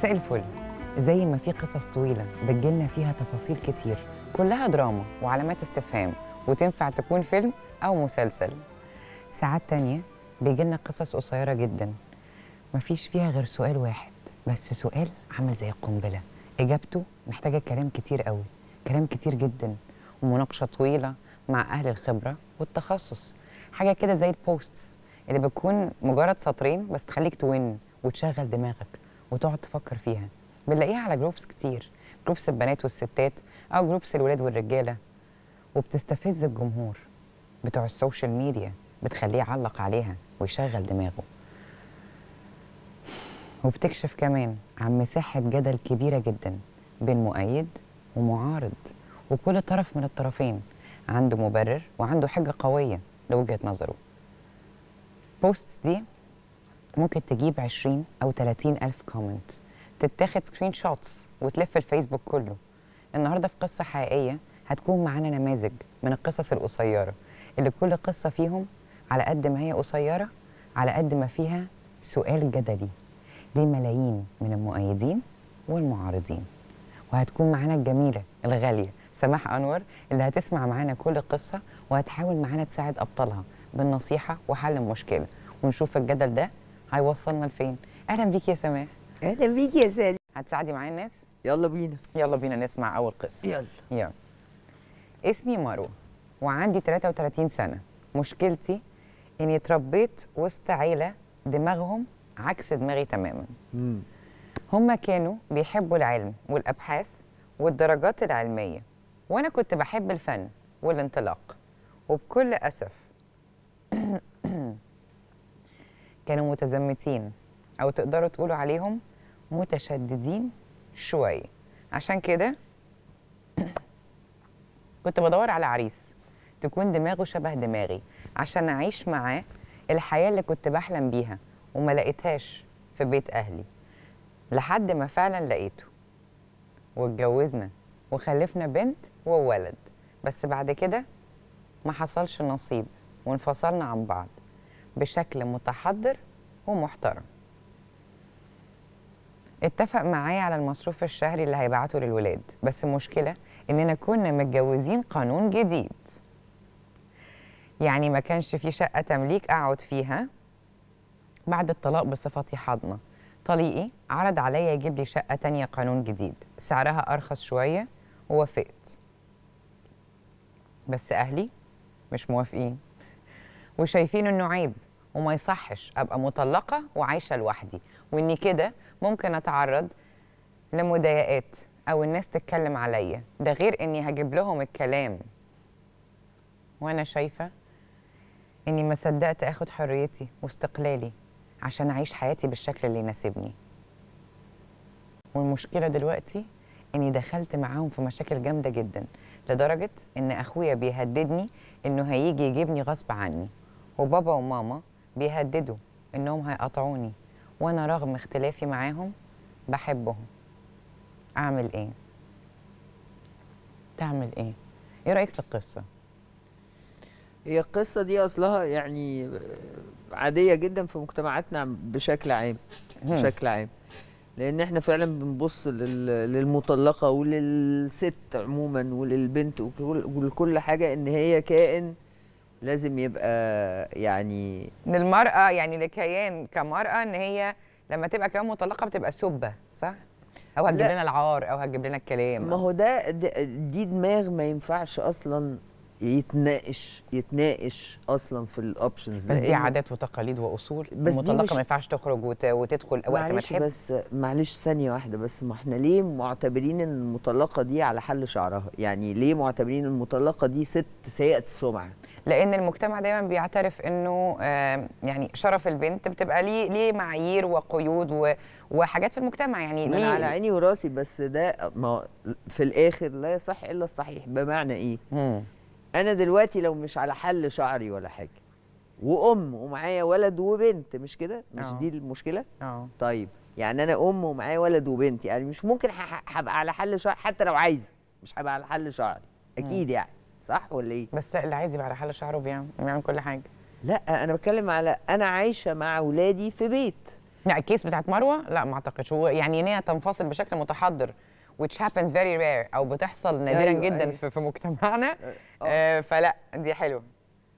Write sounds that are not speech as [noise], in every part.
مساء الفل زي ما في قصص طويلة بتجيلنا فيها تفاصيل كتير كلها دراما وعلامات استفهام وتنفع تكون فيلم أو مسلسل ساعات تانية بيجيلنا قصص قصيرة جدا مفيش فيها غير سؤال واحد بس سؤال عامل زي القنبلة إجابته محتاجة كلام كتير قوي كلام كتير جدا ومناقشة طويلة مع أهل الخبرة والتخصص حاجة كده زي البوستس اللي بتكون مجرد سطرين بس تخليك توين وتشغل دماغك وتقعد تفكر فيها بنلاقيها على جروبس كتير جروبس البنات والستات او جروبس الولاد والرجاله وبتستفز الجمهور بتوع السوشيال ميديا بتخليه يعلق عليها ويشغل دماغه وبتكشف كمان عن مساحة جدل كبيرة جدا بين مؤيد ومعارض وكل طرف من الطرفين عنده مبرر وعنده حجة قوية لوجهة نظره بوستس دي ممكن تجيب 20 او 30 الف كومنت تتاخد سكرين شوتس وتلف الفيسبوك كله النهارده في قصه حقيقيه هتكون معانا نماذج من القصص القصيره اللي كل قصه فيهم على قد ما هي قصيره على قد ما فيها سؤال جدلي لملايين من المؤيدين والمعارضين وهتكون معانا الجميله الغاليه سماح انور اللي هتسمع معانا كل قصه وهتحاول معانا تساعد ابطالها بالنصيحه وحل المشكله ونشوف الجدل ده هيوصلنا لفين اهلا بيكي يا سماح اهلا بيكي يا سالي هتساعدي معايا الناس يلا بينا يلا بينا نسمع اول قصه يلا يلا اسمي مروه وعندي 33 سنه مشكلتي اني اتربيت وسط عيله دماغهم عكس دماغي تماما مم. هما كانوا بيحبوا العلم والابحاث والدرجات العلميه وانا كنت بحب الفن والانطلاق وبكل اسف كانوا متزمتين أو تقدروا تقولوا عليهم متشددين شوية عشان كده [clears throat] كنت بدور على عريس تكون دماغه شبه دماغي عشان أعيش معاه الحياة اللي كنت بحلم بيها وما لقيتهاش في بيت أهلي لحد ما فعلا لقيته واتجوزنا وخلفنا بنت وولد بس بعد كده ما حصلش نصيب وانفصلنا عن بعض بشكل متحضر ومحترم اتفق معايا على المصروف الشهري اللي هيبعته للولاد بس المشكلة إننا كنا متجوزين قانون جديد يعني ما كانش في شقة تمليك أقعد فيها بعد الطلاق بصفتي حاضنة طليقي عرض عليا يجيب لي شقة تانية قانون جديد سعرها أرخص شوية ووافقت بس أهلي مش موافقين وشايفين إنه عيب وما يصحش ابقى مطلقه وعايشه لوحدي واني كده ممكن اتعرض لمضايقات او الناس تتكلم عليا ده غير اني هجيب لهم الكلام وانا شايفه اني ما صدقت اخد حريتي واستقلالي عشان اعيش حياتي بالشكل اللي يناسبني والمشكله دلوقتي اني دخلت معاهم في مشاكل جامده جدا لدرجه ان اخويا بيهددني انه هيجي يجيبني غصب عني وبابا وماما بيهددوا انهم هيقطعوني وانا رغم اختلافي معاهم بحبهم اعمل ايه تعمل ايه ايه رايك في القصه هي القصه دي اصلها يعني عاديه جدا في مجتمعاتنا بشكل عام بشكل عام لان احنا فعلا بنبص للمطلقه وللست عموما وللبنت ولكل حاجه ان هي كائن لازم يبقى يعني ان المراه يعني لكيان كمراه ان هي لما تبقى كمان مطلقه بتبقى سبه صح؟ او هتجيب لنا العار او هتجيب لنا الكلام ما هو ده دي دماغ ما ينفعش اصلا يتناقش يتناقش اصلا في الاوبشنز بس دي عادات وتقاليد واصول بس المطلقه ما ينفعش تخرج وتدخل وقت ما تحب بس معلش ثانيه واحده بس ما احنا ليه معتبرين ان المطلقه دي على حل شعرها يعني ليه معتبرين المطلقه دي ست سيئه السمعه لان المجتمع دايما بيعترف انه يعني شرف البنت بتبقى ليه ليه معايير وقيود وحاجات في المجتمع يعني ليه انا على عيني وراسي بس ده ما في الاخر لا يصح الا الصحيح بمعنى ايه مم. انا دلوقتي لو مش على حل شعري ولا حاجه وام ومعايا ولد وبنت مش كده مش أوه. دي المشكله أوه. طيب يعني انا ام ومعايا ولد وبنت يعني مش ممكن هبقى على حل شعري حتى لو عايزه مش هبقى على حل شعري اكيد مم. يعني صح ولا ايه بس اللي عايز يبقى على حاله شعره بيعمل بيعمل كل حاجه لا انا بتكلم على انا عايشه مع اولادي في بيت لا الكيس بتاعت مروه لا ما اعتقدش هو يعني ان هي تنفصل بشكل متحضر which happens very rare او بتحصل نادرا أيوة جدا أيوة. في مجتمعنا أه،, أه. آه فلا دي حلوه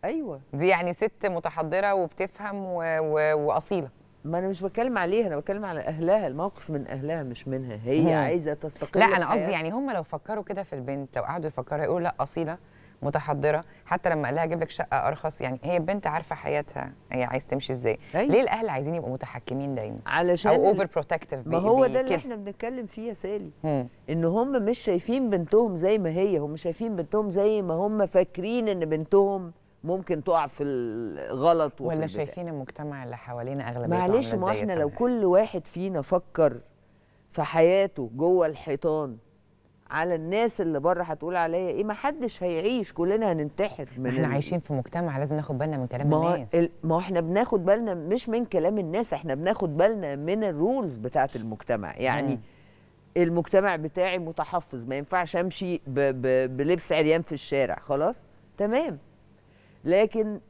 ايوه دي يعني ست متحضره وبتفهم و... و... واصيله ما انا مش بتكلم عليها انا بتكلم على اهلها الموقف من اهلها مش منها هي عايزه تستقل لا انا قصدي يعني هم لو فكروا كده في البنت لو قعدوا يفكروا يقولوا لا اصيله متحضره حتى لما قال لها اجيب لك شقه ارخص يعني هي البنت عارفه حياتها هي عايز تمشي ازاي أيوة. ليه الاهل عايزين يبقوا متحكمين دايما علشان او اوفر بروتكتيف ما هو ده اللي احنا بنتكلم فيه يا سالي مم. ان هم مش شايفين بنتهم زي ما هي هم شايفين بنتهم زي ما هم فاكرين ان بنتهم ممكن تقع في الغلط وفي ولا شايفين المجتمع اللي حوالينا اغلبيه معلش ما احنا لو كل واحد فينا فكر في حياته جوه الحيطان على الناس اللي بره هتقول عليا ايه ما حدش هيعيش كلنا هننتحر من احنا عايشين في مجتمع لازم ناخد بالنا من كلام ما الناس ما احنا بناخد بالنا مش من كلام الناس احنا بناخد بالنا من الرولز بتاعه المجتمع يعني م. المجتمع بتاعي متحفظ ما ينفعش امشي بلبس عريان في الشارع خلاص تمام لكن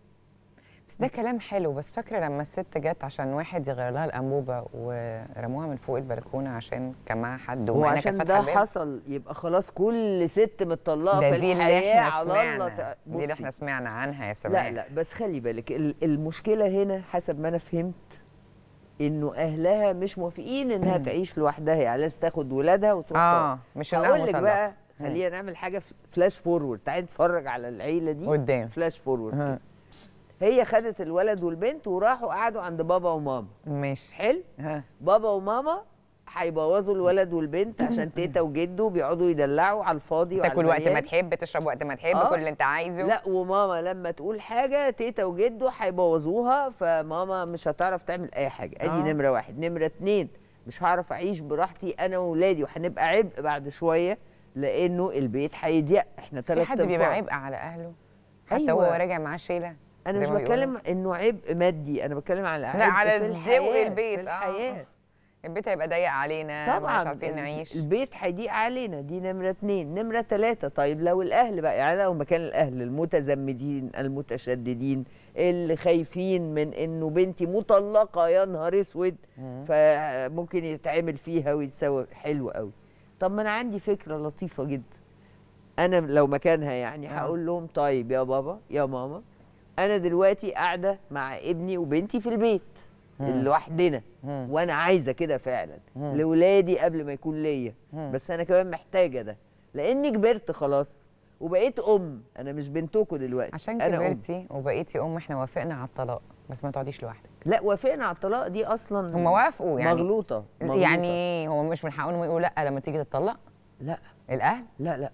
بس ده كلام حلو بس فاكره لما الست جت عشان واحد يغير لها الانبوبه ورموها من فوق البلكونه عشان كان معاها حد وعشان عشان ده باب. حصل يبقى خلاص كل ست متطلقه في الحياه على الله دي اللي احنا سمعنا عنها يا سماح لا لا بس خلي بالك المشكله هنا حسب ما انا فهمت انه اهلها مش موافقين انها تعيش لوحدها يعني لازم تاخد ولادها وتروح اه مش هقول لك بقى خلينا نعمل حاجه فلاش فورورد تعالي نتفرج على العيله دي قدام فلاش فورورد هي خدت الولد والبنت وراحوا قعدوا عند بابا وماما ماشي حلو بابا وماما هيبوظوا الولد والبنت عشان [laughs] تيتا وجده بيقعدوا يدلعوا على الفاضي وعلى تاكل وقت ما تحب تشرب وقت ما تحب آه. كل اللي انت عايزه لا وماما لما تقول حاجه تيتا وجده هيبوظوها فماما مش هتعرف تعمل اي حاجه ادي آه. نمره واحد نمره اتنين مش هعرف اعيش براحتي انا واولادي وهنبقى عبء بعد شويه لانه البيت هيضيق احنا ثلاث انفار في حد بيبقى عبء على اهله حتى أيوة. وهو راجع معاه شيله انا مش بتكلم انه عبء مادي انا بتكلم على عبء لا على ذوق البيت في الحياه آه. البيت هيبقى ضيق علينا طبعا مش عارفين نعيش البيت هيضيق علينا دي نمره اتنين نمره تلاته طيب لو الاهل بقى يعني لو مكان الاهل المتزمدين المتشددين اللي خايفين من انه بنتي مطلقه يا نهار اسود فممكن يتعمل فيها ويتسوى حلو قوي طب ما انا عندي فكره لطيفه جدا انا لو مكانها يعني آه. هقول لهم طيب يا بابا يا ماما انا دلوقتي قاعده مع ابني وبنتي في البيت لوحدنا وانا عايزه كده فعلا لاولادي قبل ما يكون ليا بس انا كمان محتاجه ده لاني كبرت خلاص وبقيت ام انا مش بنتكم دلوقتي عشان كبرتي أم. وبقيتي ام احنا وافقنا على الطلاق بس ما تقعديش لوحدك لا وافقنا على الطلاق دي اصلا هم وافقوا يعني مغلوطه, مغلوطة. يعني هو مش من حقهم يقولوا لا لما تيجي تتطلق لا الاهل لا لا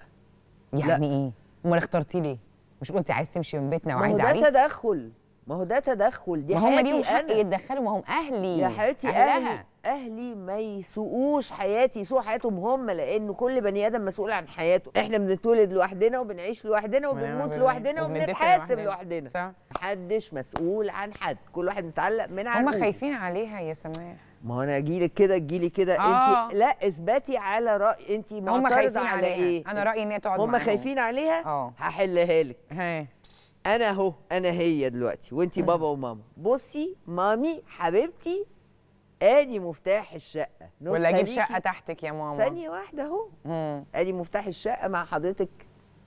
يعني لا. ايه امال اخترتي ليه مش قلتي عايز تمشي من بيتنا وعايز عريس ما هو ده تدخل ما هو ده تدخل دي ما هم ليهم حق يتدخلوا ما هم اهلي يا حياتي اهلي اهلي ما يسوقوش حياتي يسوقوا حياتهم هم لان كل بني ادم مسؤول عن حياته احنا بنتولد لوحدنا وبنعيش لوحدنا وبنموت لوحدنا وبنتحاسب لوحدنا محدش مسؤول عن حد كل واحد متعلق من عنده هم خايفين عليها يا سماح ما هو انا جيلك كده تجيلي كده آه. انت لا اثبتي على راي انت معترضه على عليها. ايه انا رايي ان هي تقعد هم خايفين عليها آه. هحلها لك انا اهو انا هي دلوقتي وانت بابا وماما بصي مامي حبيبتي ادي مفتاح الشقه ولا اجيب شقه تحتك يا ماما ثانيه واحده اهو ادي مفتاح الشقه مع حضرتك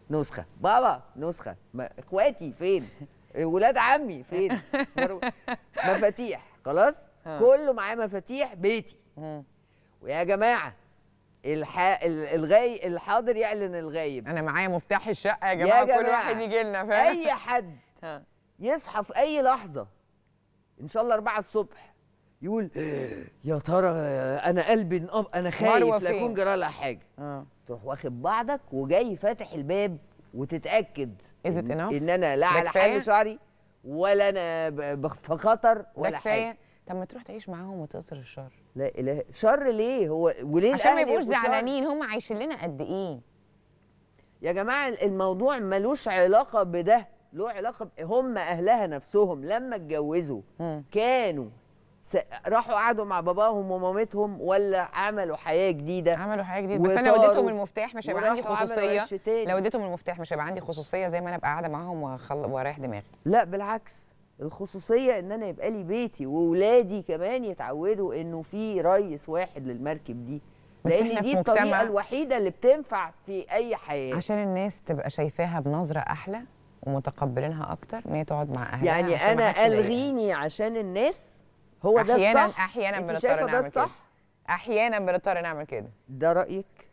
نسخه بابا نسخه اخواتي فين [laughs] ولاد عمي فين [laughs] مفاتيح خلاص ها. كله معاه مفاتيح بيتي ها. ويا جماعه الح... الغاي الحاضر يعلن الغايب انا معايا مفتاح الشقه يا جماعه, يا جماعة كل واحد يجي لنا فاهم اي حد ها. يصحى في اي لحظه ان شاء الله 4 الصبح يقول يا ترى انا قلبي نقب انا خايف لا يكون جرى لها حاجه آه. تروح واخد بعضك وجاي فاتح الباب وتتاكد إن, ان انا لا على حل شعري ولا انا في خطر ولا حاجه طب ما تروح تعيش معاهم وتقصر الشر لا اله شر ليه هو وليه عشان ما يبقوش زعلانين هم عايشين لنا قد ايه يا جماعه الموضوع ملوش علاقه بده له علاقه هم اهلها نفسهم لما اتجوزوا كانوا راحوا قعدوا مع باباهم ومامتهم ولا عملوا حياه جديده عملوا حياه جديده بس انا لو اديتهم المفتاح مش هيبقى عندي خصوصيه لو اديتهم المفتاح مش هيبقى عندي خصوصيه زي ما انا ابقى قاعده معاهم وخل... واريح دماغي لا بالعكس الخصوصيه ان انا يبقى لي بيتي واولادي كمان يتعودوا انه في ريس واحد للمركب دي لان دي الطريقه الوحيده اللي بتنفع في اي حياه عشان الناس تبقى شايفاها بنظره احلى ومتقبلينها اكتر ان هي تقعد مع اهلها يعني انا الغيني عشان الناس هو ده الصح احيانا احيانا بنضطر نعمل الصح؟ كده احيانا بنضطر نعمل كده ده رايك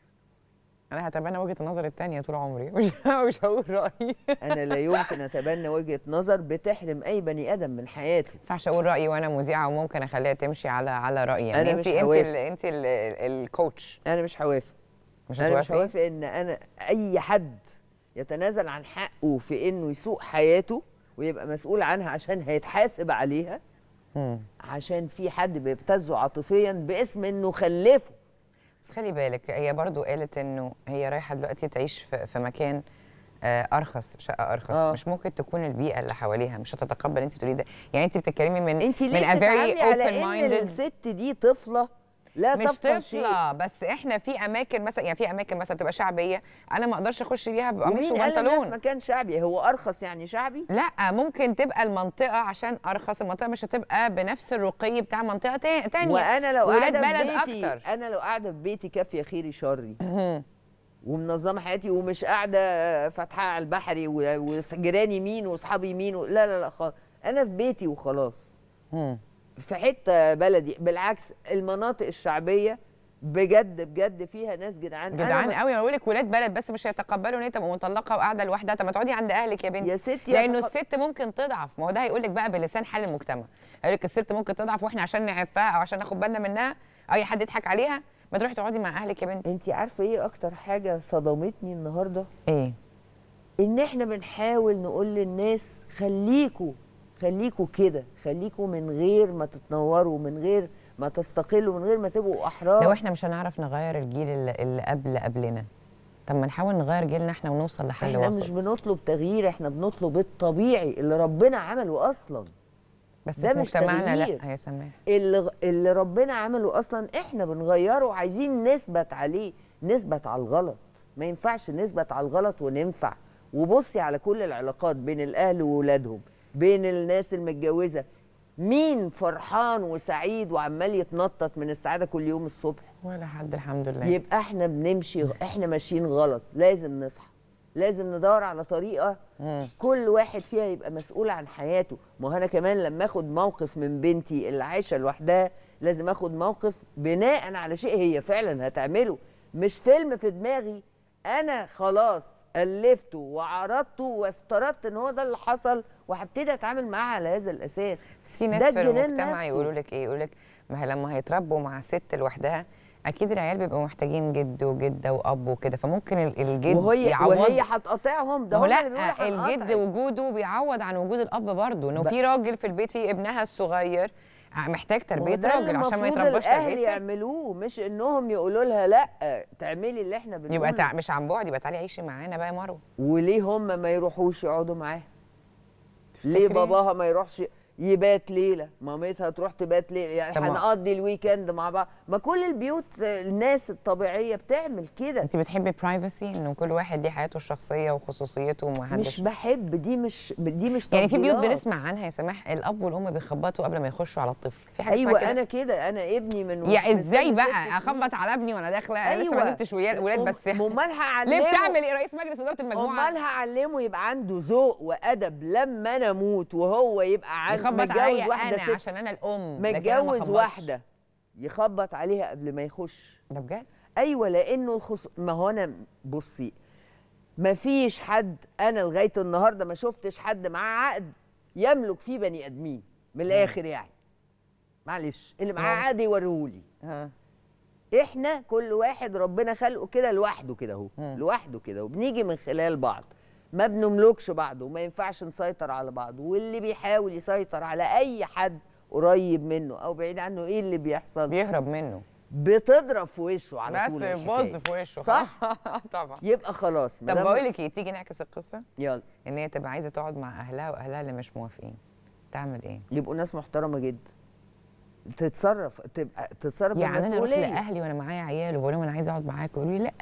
انا هتبنى وجهه النظر الثانيه طول عمري [laughs] مش مش هقول رايي انا لا يمكن [laughs] اتبنى وجهه نظر بتحرم اي بني ادم من حياته ما ينفعش اقول رايي وانا مذيعه وممكن اخليها تمشي على على رايي يعني انت انت انت الكوتش انا مش هوافق مش انا مش هوافق ان انا اي حد يتنازل عن حقه في انه يسوق حياته ويبقى مسؤول عنها عشان هيتحاسب عليها عشان في حد بيبتزه عاطفيا باسم انه خلفه بس خلي بالك هي برضو قالت انه هي رايحه دلوقتي تعيش في مكان آه، ارخص شقه ارخص أوه. مش ممكن تكون البيئه اللي حواليها مش هتتقبل انت بتقولي ده يعني انت بتتكلمي من انت ليه من افيري اوبن مايندد الست دي طفله لا مش طفلة شيء. بس احنا في اماكن مثلا يعني في اماكن مثلا بتبقى شعبيه انا ما اقدرش اخش بيها بقميص وبنطلون مكان شعبي هو ارخص يعني شعبي لا ممكن تبقى المنطقه عشان ارخص المنطقه مش هتبقى بنفس الرقي بتاع منطقه تانية وانا لو قاعده في بيتي أكتر. انا لو قاعده في بيتي كافيه خيري شري ومنظمه حياتي ومش قاعده فاتحه على البحري وجيراني مين واصحابي مين و... لا لا لا خالص انا في بيتي وخلاص في حته بلدي بالعكس المناطق الشعبيه بجد بجد فيها ناس جدعان جدعان قوي ما بقول لك ولاد بلد بس مش هيتقبلوا ان هي تبقى مطلقه وقاعده لوحدها طب ما تقعدي عند اهلك يا بنتي يا ستي لانه تق... الست ممكن تضعف ما هو ده هيقول لك بقى بلسان حال المجتمع هيقول لك الست ممكن تضعف واحنا عشان نعفها او عشان ناخد بالنا منها اي حد يضحك عليها ما تروحي تقعدي مع اهلك يا بنتي انت عارفه ايه اكتر حاجه صدمتني النهارده ايه ان احنا بنحاول نقول للناس خليكوا خليكوا كده خليكوا من غير ما تتنوروا من غير ما تستقلوا من غير ما تبقوا احرار لو احنا مش هنعرف نغير الجيل اللي قبل قبلنا طب ما نحاول نغير جيلنا احنا ونوصل لحل احنا وسط احنا مش بنطلب تغيير احنا بنطلب الطبيعي اللي ربنا عمله اصلا بس ده مش مجتمعنا لا يا سماح اللي اللي ربنا عمله اصلا احنا بنغيره عايزين نثبت عليه نثبت على الغلط ما ينفعش نثبت على الغلط وننفع وبصي على كل العلاقات بين الاهل وولادهم بين الناس المتجوزه مين فرحان وسعيد وعمال يتنطط من السعاده كل يوم الصبح ولا حد الحمد لله يبقى احنا بنمشي احنا ماشيين غلط لازم نصحى لازم ندور على طريقه كل واحد فيها يبقى مسؤول عن حياته ما انا كمان لما اخد موقف من بنتي اللي عايشه لوحدها لازم اخد موقف بناء على شيء هي فعلا هتعمله مش فيلم في دماغي انا خلاص الفته وعرضته وافترضت ان هو ده اللي حصل وهبتدي اتعامل معاه على هذا الاساس بس في ناس في المجتمع يقولوا لك ايه يقول لك ما لما هيتربوا مع ست لوحدها اكيد العيال بيبقوا محتاجين جد وجده واب وكده فممكن الجد وهي يعوض وهي هتقاطعهم ده هو اللي الجد وجوده بيعوض عن وجود الاب برضه انه في راجل في البيت في ابنها الصغير محتاج تربيه راجل عشان ما يترباش تربيه ست يعملوه مش انهم يقولوا لها لا تعملي اللي احنا بنقوله يبقى تع... مش عن بعد يبقى تعالي عيشي معانا بقى يا مروه وليه هم ما يروحوش يقعدوا معاها ليه باباها ما يروحش يبات ليله مامتها تروح تبات ليله يعني هنقضي الويكند مع بعض ما كل البيوت الناس الطبيعيه بتعمل كده انت بتحبي برايفسي انه كل واحد ليه حياته الشخصيه وخصوصيته ومحدش مش بحب دي مش دي مش يعني في بيوت بنسمع عنها يا سماح الاب والام بيخبطوا قبل ما يخشوا على الطفل في حاجه ايوه كده؟ انا كده انا ابني من يا ازاي بقى اخبط على ابني وانا داخله أيوة. لسه ما أيوة. جبتش ولاد بس [laughs] امال هعلمه ليه بتعمل ايه رئيس مجلس اداره المجموعه امال هعلمه يبقى عنده ذوق وادب لما انا اموت وهو يبقى عنده يخبط عليا واحدة انا ست. عشان انا الام متجوز واحده يخبط عليها قبل ما يخش ده بجد ايوه لانه الخصو... ما هو انا بصي ما فيش حد انا لغايه النهارده ما شفتش حد معاه عقد يملك فيه بني ادمين من الاخر يعني معلش اللي معاه عقد يوريهولي احنا كل واحد ربنا خلقه كده لوحده كده اهو لوحده كده وبنيجي من خلال بعض ما بنملكش بعض وما ينفعش نسيطر على بعض واللي بيحاول يسيطر على اي حد قريب منه او بعيد عنه ايه اللي بيحصل بيهرب منه بتضرب في وشه على طول بس بوظ في وشه صح [laughs] طبعا يبقى خلاص طب بقول لك ايه تيجي نعكس القصه يلا ان هي تبقى عايزه تقعد مع اهلها واهلها اللي مش موافقين تعمل ايه يبقوا ناس محترمه جدا تتصرف تبقى تتصرف يعني انا اروح لاهلي وانا معايا عيال وبقول لهم انا عايزه اقعد معاك يقولوا لي لا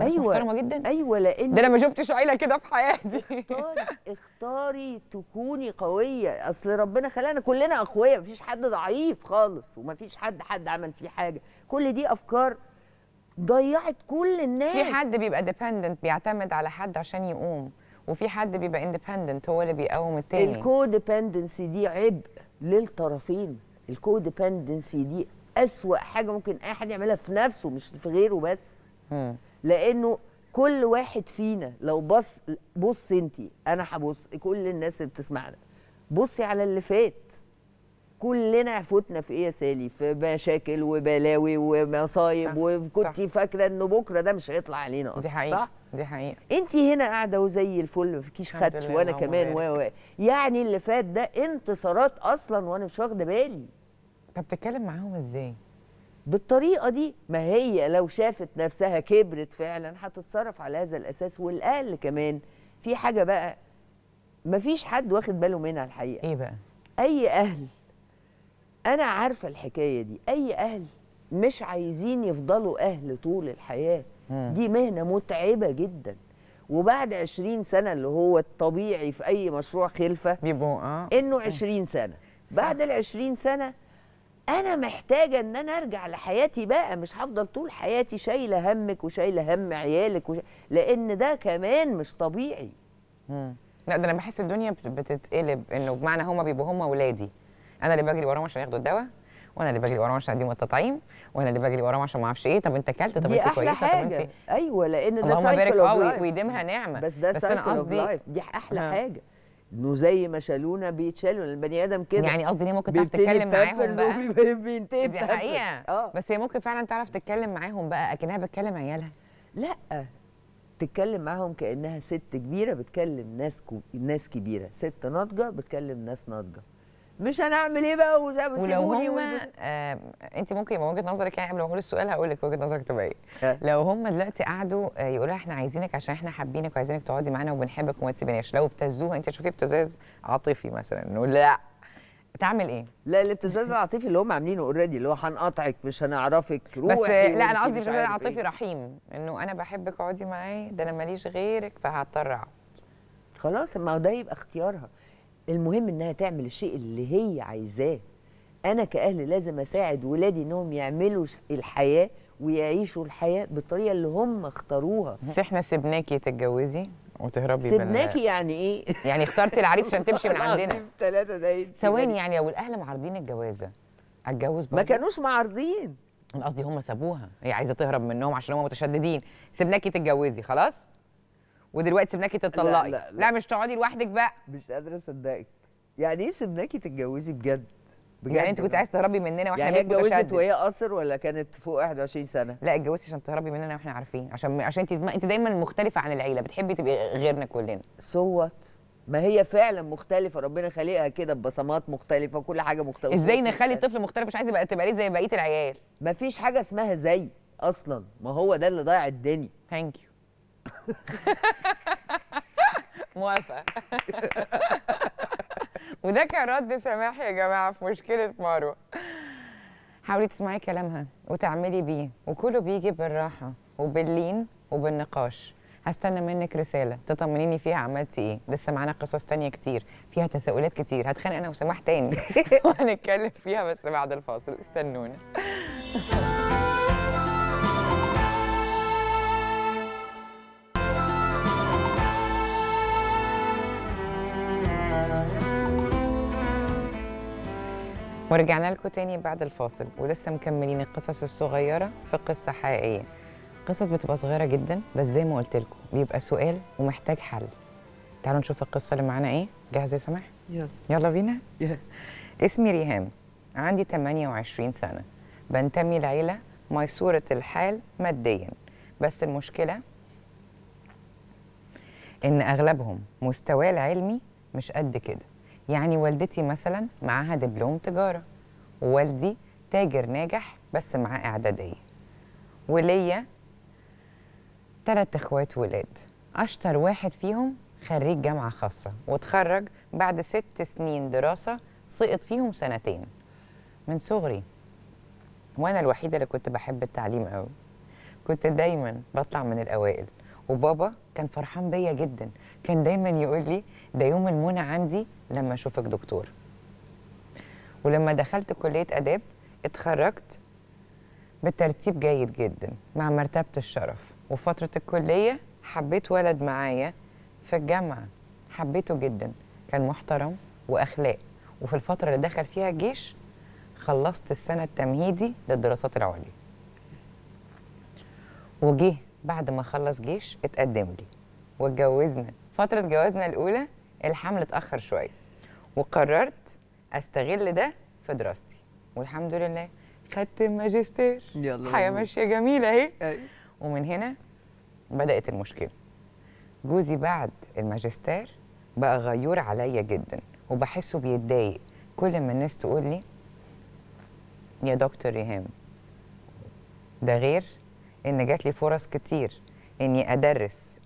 ايوه محترمه جدا ايوه لان ده انا ما شفتش عيله كده في حياتي اختاري اختاري تكوني قويه اصل ربنا خلانا كلنا اقوياء ما فيش حد ضعيف خالص وما فيش حد حد عمل فيه حاجه كل دي افكار ضيعت كل الناس في حد بيبقى ديبندنت بيعتمد على حد عشان يقوم وفي حد بيبقى اندبندنت هو اللي بيقوم التاني الكو ديبندنسي دي عبء للطرفين الكو ديبندنسي دي اسوأ حاجه ممكن اي حد يعملها في نفسه مش في غيره بس م. لانه كل واحد فينا لو بص بص انت انا هبص كل الناس اللي بتسمعنا بصي على اللي فات كلنا فوتنا في ايه يا سالي في مشاكل وبلاوي ومصايب وكنت فاكره انه بكره ده مش هيطلع علينا اصلا دي حقيقة. صح دي حقيقه انت هنا قاعده وزي الفل ما فيكيش خدش وانا كمان و يعني اللي فات ده انتصارات اصلا وانا مش واخده بالي طب بتتكلم معاهم ازاي بالطريقه دي ما هي لو شافت نفسها كبرت فعلا هتتصرف على هذا الاساس والاقل كمان في حاجه بقى ما فيش حد واخد باله منها الحقيقه ايه بقى اي اهل انا عارفه الحكايه دي اي اهل مش عايزين يفضلوا اهل طول الحياه مم. دي مهنه متعبه جدا وبعد 20 سنه اللي هو الطبيعي في اي مشروع خلفه بيبقوا اه انه 20 سنه بعد ال 20 سنه انا محتاجه ان انا ارجع لحياتي بقى مش هفضل طول حياتي شايله همك وشايله هم عيالك وش... لان ده كمان مش طبيعي لا ده انا بحس الدنيا بتتقلب انه بمعنى هما بيبقوا هما ولادي انا اللي بجري وراهم عشان ياخدوا الدواء وانا اللي بجري وراهم عشان اديهم التطعيم وانا اللي بجري وراهم عشان ما اعرفش ايه طب انت اكلت طب انت كويسه طب انت ايوه لان ده سايكل اوف لايف ويديمها نعمه بس ده سايكل اوف لايف دي احلى ها. آه. حاجه انه زي ما شالونا بيتشالوا البني ادم كده يعني قصدي ليه ممكن تعرف تتكلم معاهم بقى بينتهي دي حقيقه آه. بس هي ممكن فعلا تعرف تتكلم معاهم بقى اكنها بتكلم عيالها لا تتكلم معاهم كانها ست كبيره بتكلم ناس كو... ناس كبيره ست ناضجه بتكلم ناس ناضجه مش هنعمل ايه بقى وسيبوا ولو هم آه انت ممكن يبقى وجهه نظرك يعني قبل ما اقول السؤال هقول لك وجهه نظرك تبقى ايه آه. لو هم دلوقتي قعدوا آه، يقولوا لها احنا عايزينك عشان احنا حابينك وعايزينك تقعدي معانا وبنحبك وما تسيبناش لو ابتزوها انت تشوفيه ابتزاز عاطفي مثلا نقول لا تعمل ايه؟ لا الابتزاز العاطفي اللي هم عاملينه اوريدي اللي هو هنقطعك مش هنعرفك روحي بس لا انا قصدي ابتزاز عاطفي إيه. رحيم انه انا بحبك اقعدي معايا ده انا ماليش غيرك فهضطر اقعد خلاص ما هو ده يبقى اختيارها المهم انها تعمل الشيء اللي هي عايزاه انا كاهل لازم اساعد ولادي انهم يعملوا الحياه ويعيشوا الحياه بالطريقه اللي هم اختاروها بس احنا سيبناكي تتجوزي وتهربي سيبناكي من... يعني ايه [laughs] يعني اخترتي العريس عشان تمشي من [laughs] عندنا ثلاثه دقايق ثواني يعني لو الاهل معارضين الجوازه اتجوز ما كانوش معارضين انا قصدي هم سابوها هي عايزه تهرب منهم عشان هم متشددين سيبناكي تتجوزي خلاص ودلوقتي سبناكي تتطلقي لا, لا, لا, لا مش تقعدي لوحدك بقى مش قادره اصدقك يعني ايه سبناكي تتجوزي بجد بجد يعني انت كنت يعني. عايز تهربي مننا واحنا يعني اتجوزت وهي قصر ولا كانت فوق 21 سنه؟ لا اتجوزتي عشان تهربي مننا واحنا عارفين عشان عشان انت انت دايما مختلفه عن العيله بتحبي تبقي غيرنا كلنا صوت ما هي فعلا مختلفه ربنا خالقها كده ببصمات مختلفه كل حاجه مختلفه ازاي نخلي طفل مختلف مش عايز يبقى تبقى ليه زي بقيه العيال مفيش حاجه اسمها زي اصلا ما هو ده اللي ضيع الدنيا ثانك يو [laughs] موافقه [laughs] وده كان رد سماح يا جماعه في مشكله مروه حاولي تسمعي كلامها وتعملي بيه وكله بيجي بالراحه وباللين وبالنقاش هستنى منك رسالة تطمنيني فيها عملتي ايه لسه معانا قصص تانية كتير فيها تساؤلات كتير هتخانق انا وسماح تاني [laughs] وهنتكلم فيها بس بعد الفاصل استنونا ورجعنا لكم تاني بعد الفاصل ولسه مكملين القصص الصغيرة في قصة حقيقية قصص بتبقى صغيرة جدا بس زي ما قلت لكم بيبقى سؤال ومحتاج حل تعالوا نشوف القصة اللي معانا ايه جاهزة يا سماح؟ يلا يلا بينا؟ يلا اسمي ريهام عندي 28 سنة بنتمي لعيلة ميسورة الحال ماديا بس المشكلة إن أغلبهم مستواه العلمي مش قد كده يعني والدتي مثلا معاها دبلوم تجاره ووالدي تاجر ناجح بس معاه اعداديه وليا ثلاث اخوات ولاد اشطر واحد فيهم خريج جامعه خاصه واتخرج بعد ست سنين دراسه سقط فيهم سنتين من صغري وانا الوحيده اللي كنت بحب التعليم قوي كنت دايما بطلع من الاوائل وبابا كان فرحان بيا جدا كان دايما يقول لي ده يوم المنى عندي لما اشوفك دكتور ولما دخلت كليه اداب اتخرجت بترتيب جيد جدا مع مرتبه الشرف وفتره الكليه حبيت ولد معايا في الجامعه حبيته جدا كان محترم واخلاق وفي الفتره اللي دخل فيها الجيش خلصت السنه التمهيدي للدراسات العليا وجه بعد ما خلص جيش اتقدم لي واتجوزنا فترة جوازنا الأولى الحمل اتأخر شوية وقررت أستغل ده في دراستي والحمد لله خدت الماجستير يلا حياة ماشية جميلة أهي ومن هنا بدأت المشكلة جوزي بعد الماجستير بقى غيور عليا جدا وبحسه بيتضايق كل ما الناس تقول لي يا دكتور ريهام ده غير ان جات لي فرص كتير اني ادرس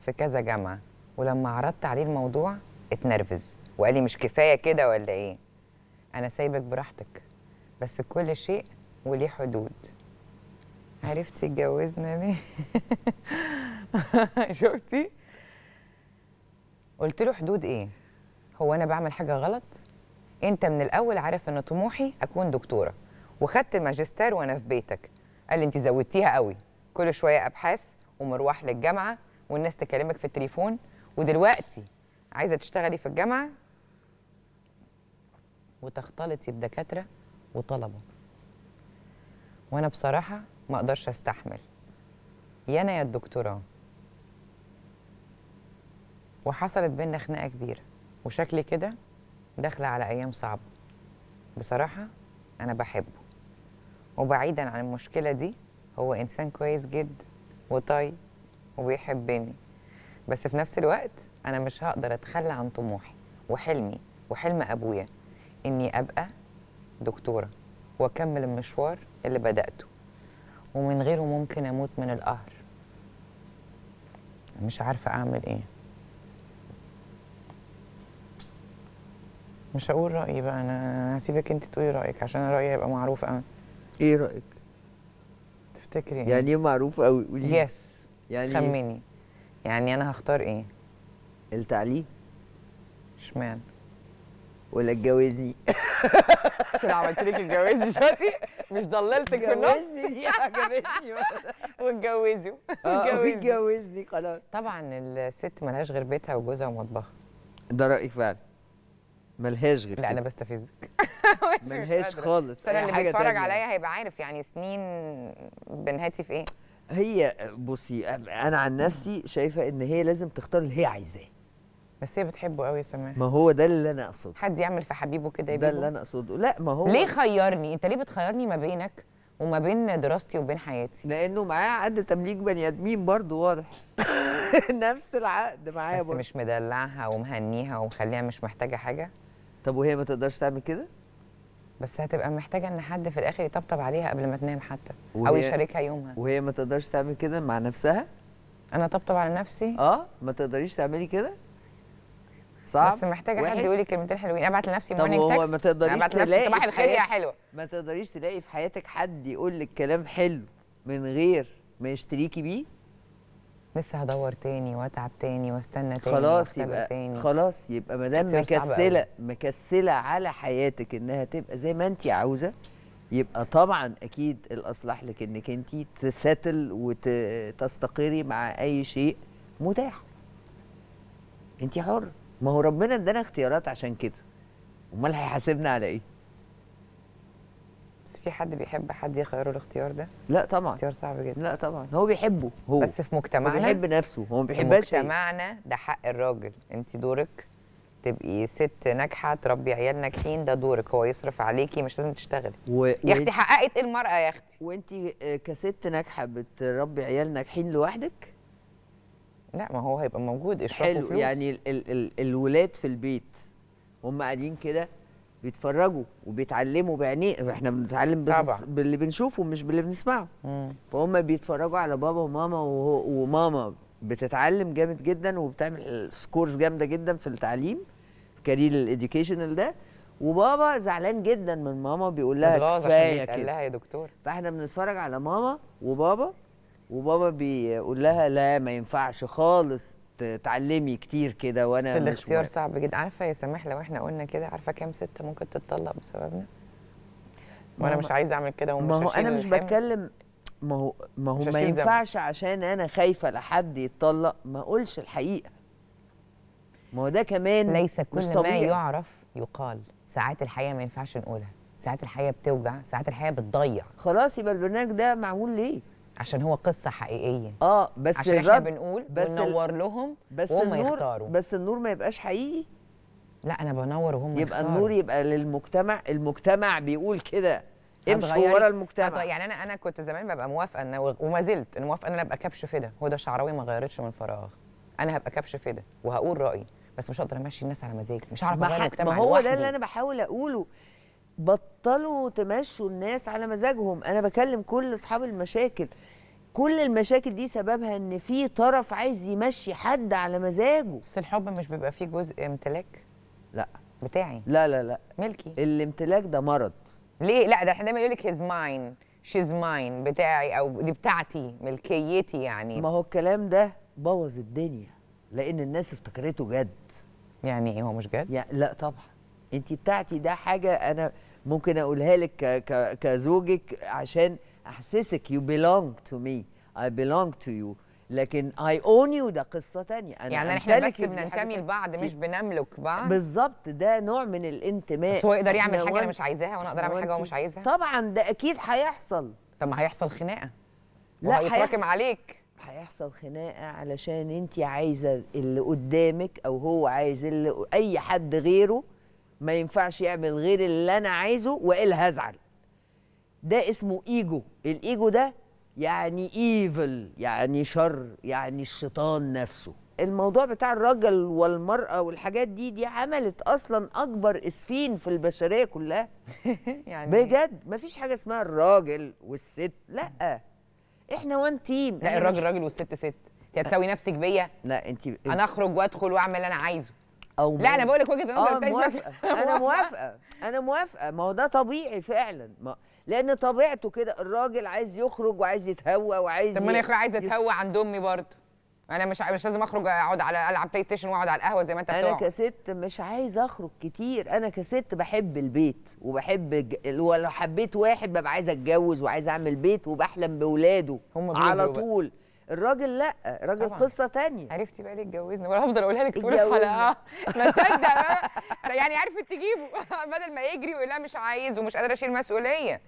في كذا جامعه ولما عرضت عليه الموضوع اتنرفز وقال لي مش كفايه كده ولا ايه انا سايبك براحتك بس كل شيء وليه حدود عرفتي اتجوزنا ليه [laughs] شفتي قلت له حدود ايه هو انا بعمل حاجه غلط انت من الاول عارف ان طموحي اكون دكتوره وخدت الماجستير وانا في بيتك قال لي انت زودتيها قوي كل شويه ابحاث ومروح للجامعه والناس تكلمك في التليفون ودلوقتي عايزه تشتغلي في الجامعه وتختلطي بدكاتره وطلبه وانا بصراحه ما اقدرش استحمل يا انا يا الدكتوراه وحصلت بينا خناقه كبيره وشكلي كده داخله على ايام صعبه بصراحه انا بحبه وبعيدا عن المشكله دي هو انسان كويس جدا وطيب وبيحبني بس في نفس الوقت انا مش هقدر اتخلى عن طموحي وحلمي وحلم ابويا اني ابقى دكتوره واكمل المشوار اللي بداته ومن غيره ممكن اموت من القهر مش عارفه اعمل ايه مش هقول رايي بقى انا هسيبك انت تقولي رايك عشان رايي هيبقى معروف قوي ايه رايك تفتكري يعني, يعني ايه معروف قوي قولي يس يعني خمني يعني انا هختار ايه التعليم اشمعنى ولا اتجوزني [laughs] عشان عملت لك اتجوزني شاتي مش ضللتك في النص اتجوزني دي عجبتني واتجوزي واتجوزني خلاص طبعا الست ملهاش غير بيتها وجوزها ومطبخها ده رايي فعلا ملهاش غير لا انا بستفزك [laughs] ملهاش خالص انا اللي بيتفرج عليا هيبقى عارف يعني سنين بنهاتي في ايه هي بصي انا عن نفسي شايفه ان هي لازم تختار اللي هي عايزاه بس هي بتحبه قوي يا سماح ما هو ده اللي انا اقصده حد يعمل في حبيبه كده يبقى ده اللي انا اقصده لا ما هو ليه خيرني انت ليه بتخيرني ما بينك وما بين دراستي وبين حياتي لانه معاه عقد تمليك بني ادمين برضه واضح [laughs] نفس العقد معاه بس برضو. مش مدلعها ومهنيها ومخليها مش محتاجه حاجه طب وهي ما تقدرش تعمل كده بس هتبقى محتاجه ان حد في الاخر يطبطب عليها قبل ما تنام حتى او يشاركها يومها وهي ما تقدرش تعمل كده مع نفسها انا طبطب على نفسي اه ما تقدريش تعملي كده صعب بس محتاجه وحش. حد يقول لي كلمتين حلوين ابعت لنفسي مورنينج تكست هو ما تقدريش تلاقي صباح الخير يا حلوه ما تقدريش تلاقي في حياتك حد يقول لك كلام حلو من غير ما يشتريكي بيه لسه هدور تاني واتعب تاني واستنى تاني خلاص يبقى تاني. خلاص يبقى ما دام مكسله مكسله على حياتك انها تبقى زي ما انت عاوزه يبقى طبعا اكيد الاصلح لك انك انت تساتل وتستقري مع اي شيء متاح انت حر ما هو ربنا ادانا اختيارات عشان كده امال هيحاسبنا على ايه بس في حد بيحب حد يخيره الاختيار ده؟ لا طبعا اختيار صعب جدا لا طبعا هو بيحبه هو بس في مجتمعنا هو بيحب نفسه هو ما بيحبهاش في مجتمعنا ده حق الراجل انت دورك تبقي ست ناجحه تربي عيال ناجحين ده دورك هو يصرف عليكي مش لازم تشتغلي و... يا اختي حققت المراه يا اختي وانت آه، كست ناجحه بتربي عيال ناجحين لوحدك؟ لا ما هو هيبقى موجود اشرفوا حلو فلوس. يعني ال ال ال الولاد في البيت هم قاعدين كده بيتفرجوا وبيتعلموا بعينيه احنا بنتعلم باللي بنشوفه مش باللي بنسمعه مم. فهم بيتفرجوا على بابا وماما وماما بتتعلم جامد جدا وبتعمل سكورز جامده جدا في التعليم كارير الاديوكيشنال ده وبابا زعلان جدا من ماما بيقول لها كفايه كده لها يا دكتور فاحنا بنتفرج على ماما وبابا وبابا بيقول لها لا ما ينفعش خالص تعلمي كتير كده وانا بس الاختيار صعب جدا عارفه يا سماح لو احنا قلنا كده عارفه كام ست ممكن تتطلق بسببنا وانا مش عايزه اعمل كده ومش ما هو انا مش بتكلم ما هو ما هو ما ينفعش عشان انا خايفه لحد يتطلق ما اقولش الحقيقه ما هو ده كمان ليس كل مش طبيعي. ما يعرف يقال ساعات الحقيقه ما ينفعش نقولها ساعات الحقيقه بتوجع ساعات الحقيقه بتضيع خلاص يبقى البرنامج ده معمول ليه عشان هو قصه حقيقيه اه بس عشان الرد احنا بنقول بس بنور لهم بس وهم النور يختاروا بس النور ما يبقاش حقيقي لا انا بنور وهم يبقى يختاروا. النور يبقى للمجتمع المجتمع بيقول كده امشوا ورا المجتمع يعني انا انا كنت زمان ببقى موافقه ان وما زلت انا موافقه ان انا ابقى كبش فدا هدى شعراوي ما غيرتش من فراغ انا هبقى كبش فدا وهقول رايي بس مش هقدر امشي الناس على مزاجي مش هعرف اغير المجتمع ما هو ده اللي انا بحاول اقوله بطلوا تمشوا الناس على مزاجهم انا بكلم كل اصحاب المشاكل كل المشاكل دي سببها ان في طرف عايز يمشي حد على مزاجه بس الحب مش بيبقى فيه جزء امتلاك لا بتاعي لا لا لا ملكي الامتلاك ده مرض ليه لا ده احنا دايما يقول لك هيز ماين شيز ماين بتاعي او دي بتاعتي ملكيتي يعني ما هو الكلام ده بوظ الدنيا لان الناس افتكرته جد يعني ايه هو مش جد يعني لا طبعا انت بتاعتي ده حاجه انا ممكن اقولها لك كزوجك عشان احسسك يو بيلونج تو مي اي بيلونج تو يو لكن اي اون يو ده قصه تانية أنا يعني احنا بس بننتمي لبعض مش بنملك بعض بالظبط ده نوع من الانتماء بس هو يقدر يعمل حاجه انا مش عايزاها وانا اقدر اعمل حاجه هو مش عايزها طبعا ده اكيد هيحصل طب ما هيحصل خناقه لا هيتراكم عليك هيحصل خناقه علشان انت عايزه اللي قدامك او هو عايز اللي اي حد غيره ما ينفعش يعمل غير اللي انا عايزه والا هزعل ده اسمه ايجو الايجو ده يعني ايفل يعني شر يعني الشيطان نفسه الموضوع بتاع الرجل والمرأة والحاجات دي دي عملت أصلا أكبر إسفين في البشرية كلها [laughs] يعني بجد مفيش حاجة اسمها الراجل والست لأ إحنا وان تيم لا الراجل راجل والست ست هتساوي نفسك بيا لا انت انا اخرج وادخل واعمل اللي انا عايزه او لا انا بقول لك وجهه نظر آه موافقه انا موافقه انا موافقه ما هو ده طبيعي فعلا ما لان طبيعته كده الراجل عايز يخرج وعايز يتهوى وعايز طب ما انا عايز اتهوى عند امي برضه انا مش مش لازم اخرج اقعد على العب بلاي ستيشن واقعد على القهوه زي ما انت بتقول انا كست مش عايز اخرج كتير انا كست بحب البيت وبحب ج... ولو حبيت واحد ببقى عايزه اتجوز وعايزه اعمل بيت وبحلم باولاده على طول بقى. الراجل لا الراجل قصه تانية عرفتي بقى ليه اتجوزنا ولا هفضل اقولها لك طول الحلقه [laughs] ما صدق بقى يعني عرفت تجيبه [laughs] بدل ما يجري ويقول لها مش عايز ومش قادره اشيل مسؤوليه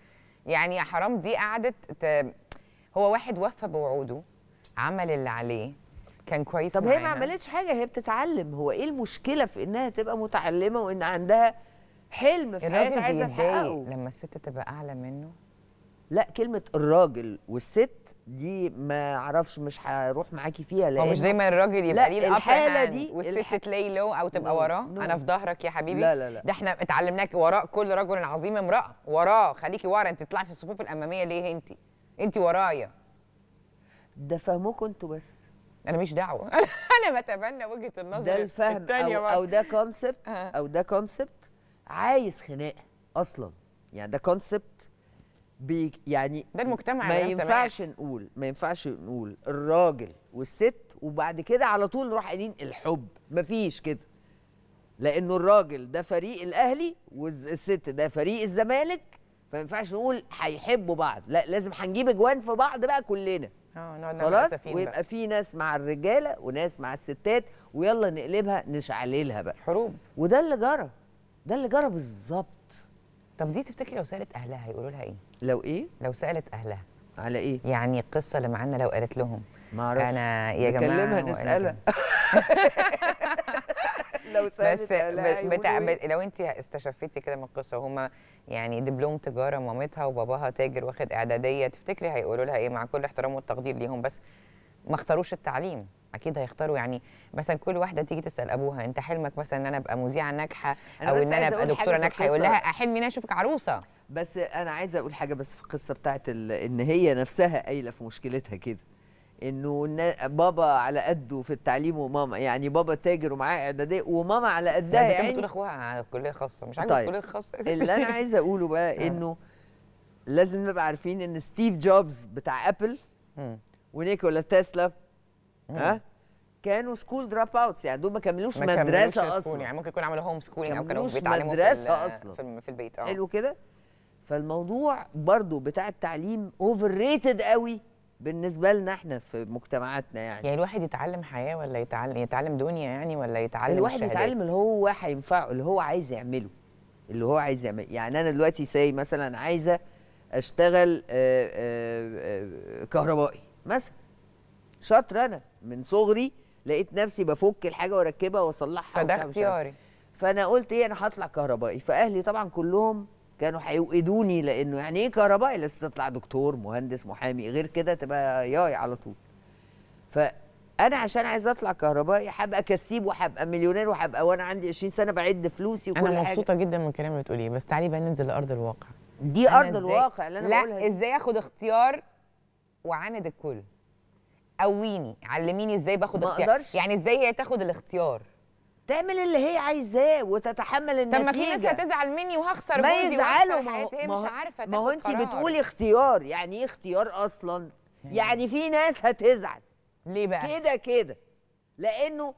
يعني يا حرام دي قعدت ت... هو واحد وفى بوعوده عمل اللي عليه كان كويس طب معنا. هي ما عملتش حاجه هي بتتعلم هو ايه المشكله في انها تبقى متعلمه وان عندها حلم في حياتها عايزه تحققه لما الست تبقى اعلى منه لا كلمه الراجل والست دي ما اعرفش مش هروح معاكي فيها لان هو مش دايما الراجل يبقى ليه آه، الحاله دي والست الح... تلاقي لو او تبقى وراه انا في ظهرك يا حبيبي لا لا لا ده احنا اتعلمناك وراء كل رجل عظيم امراه وراه خليكي ورا انت تطلعي في الصفوف الاماميه ليه انت انت ورايا ده فهمكم انتوا بس انا مش دعوه [laughs] انا بتبنى وجهه النظر ده الفهم التانية أو, او ده كونسبت آه. او ده كونسبت عايز خناقه اصلا يعني ده كونسبت بي يعني ده المجتمع ما ينفعش نقول ما ينفعش نقول الراجل والست وبعد كده على طول نروح قايلين الحب مفيش كده لانه الراجل ده فريق الاهلي والست ده فريق الزمالك فما ينفعش نقول هيحبوا بعض لا لازم هنجيب اجوان في بعض بقى كلنا اه خلاص ويبقى في ناس مع الرجاله وناس مع الستات ويلا نقلبها نشعللها بقى حروب وده اللي جرى ده اللي جرى بالظبط طب دي تفتكري لو سالت اهلها هيقولوا لها ايه لو ايه لو سالت اهلها على ايه يعني القصه اللي معانا لو قالت لهم ما اعرفش انا يا جماعه نكلمها نسالها [laughs] لو سالت بس بتاع إيه؟ لو انت استشفيتي كده من القصه وهما يعني دبلوم تجاره مامتها وباباها تاجر واخد اعداديه تفتكري هيقولوا لها ايه مع كل احترام والتقدير ليهم بس ما اختاروش التعليم اكيد هيختاروا يعني مثلا كل واحده تيجي تسال ابوها انت حلمك مثلا ان انا ابقى مذيعه ناجحه او ان انا ابقى دكتوره ناجحه يقول لها احلمي ان انا اشوفك عروسه بس انا عايزه اقول حاجه بس في القصه بتاعت ان هي نفسها قايله في مشكلتها كده انه بابا على قده في التعليم وماما يعني بابا تاجر ومعاه اعداديه وماما على قدها يعني كانت بتقول اخوها على كليه خاصه مش عارفه طيب. كليه خاصه [laughs] اللي انا عايزه اقوله بقى آه. انه لازم نبقى عارفين ان ستيف جوبز بتاع ابل ونيكولا تسلا ها كانوا سكول دراب اوتس يعني دول ما كملوش ما مدرسه اصلا يعني ممكن يكون عملوا هوم سكولينج او كانوا بيتعلموا مدرسه في اصلا في, البيت اه حلو كده فالموضوع برضو بتاع التعليم اوفر ريتد قوي بالنسبه لنا احنا في مجتمعاتنا يعني يعني الواحد يتعلم حياه ولا يتعلم يتعلم دنيا يعني ولا يتعلم الواحد الشهادات. يتعلم اللي هو هينفعه اللي هو عايز يعمله اللي هو عايز يعمله يعني انا دلوقتي ساي مثلا عايزه اشتغل آه، آه، آه، كهربائي مثلا شاطر انا من صغري لقيت نفسي بفك الحاجه واركبها واصلحها فده اختياري فانا قلت ايه انا هطلع كهربائي فاهلي طبعا كلهم كانوا هيوقدوني لانه يعني ايه كهربائي لسه تطلع دكتور مهندس محامي غير كده تبقى ياي على طول فانا عشان عايز اطلع كهربائي هبقى كسيب وهبقى مليونير وهبقى وانا عندي 20 سنه بعد فلوسي وكل حاجه انا مبسوطه حاجة. جدا من الكلام اللي بتقوليه بس تعالي بقى ننزل لارض الواقع دي ارض الواقع اللي انا لا بقولها ازاي اخد اختيار وعاند الكل قويني علميني ازاي باخد اختيار أقدرش. يعني ازاي هي تاخد الاختيار تعمل اللي هي عايزاه وتتحمل النتيجه طب ما في ناس هتزعل مني وهخسر ما يزعلوا ما هو هي مش عارفه ما هو انت بتقولي اختيار يعني ايه اختيار اصلا يعني. يعني في ناس هتزعل ليه بقى كده كده لانه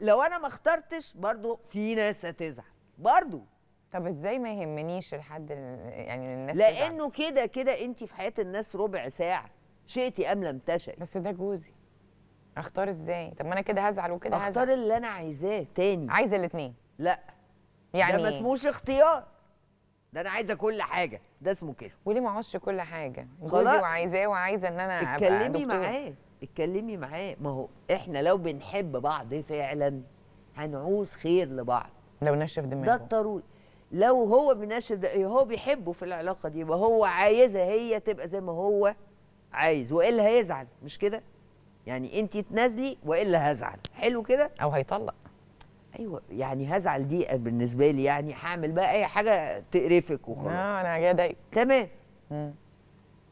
لو انا ما اخترتش برضو في ناس هتزعل برضو طب ازاي ما يهمنيش لحد يعني الناس لانه كده كده انت في حياه الناس ربع ساعه شئتي ام لم تشئي بس ده جوزي اختار ازاي طب ما انا كده هزعل وكده هزعل اختار اللي انا عايزاه تاني عايزه الاثنين لا يعني ده ما اسموش اختيار ده انا عايزه كل حاجه ده اسمه كده وليه ما اعوزش كل حاجه جوزي وعايزاه وعايزه ان انا ابقى اتكلمي معاه اتكلمي معاه ما هو احنا لو بنحب بعض فعلا هنعوز خير لبعض لو نشف دماغه ده الضروري لو هو بينشف هو بيحبه في العلاقه دي وهو عايزها هي تبقى زي ما هو عايز والا هيزعل مش كده يعني انت تنازلي والا هزعل حلو كده او هيطلق ايوه يعني هزعل دي بالنسبه لي يعني هعمل بقى اي حاجه تقرفك وخلاص اه انا جاي اضايقك تمام مم.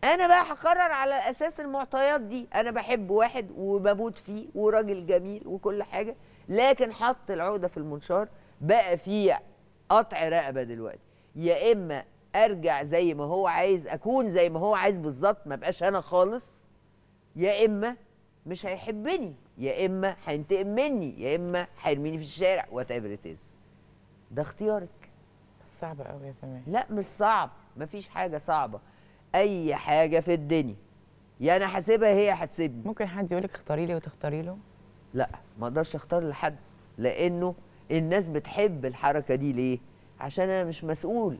انا بقى هقرر على اساس المعطيات دي انا بحب واحد وبموت فيه وراجل جميل وكل حاجه لكن حط العقده في المنشار بقى في قطع رقبه دلوقتي يا اما ارجع زي ما هو عايز اكون زي ما هو عايز بالظبط ما بقاش انا خالص يا اما مش هيحبني يا اما هينتقم مني يا اما هيرميني في الشارع وات ايفر ده اختيارك صعب قوي يا سمير لا مش صعب مفيش حاجه صعبه اي حاجه في الدنيا يا انا هسيبها هي هتسيبني ممكن حد يقول لك اختاري لي وتختاري له لا ما اقدرش اختار لحد لانه الناس بتحب الحركه دي ليه عشان انا مش مسؤول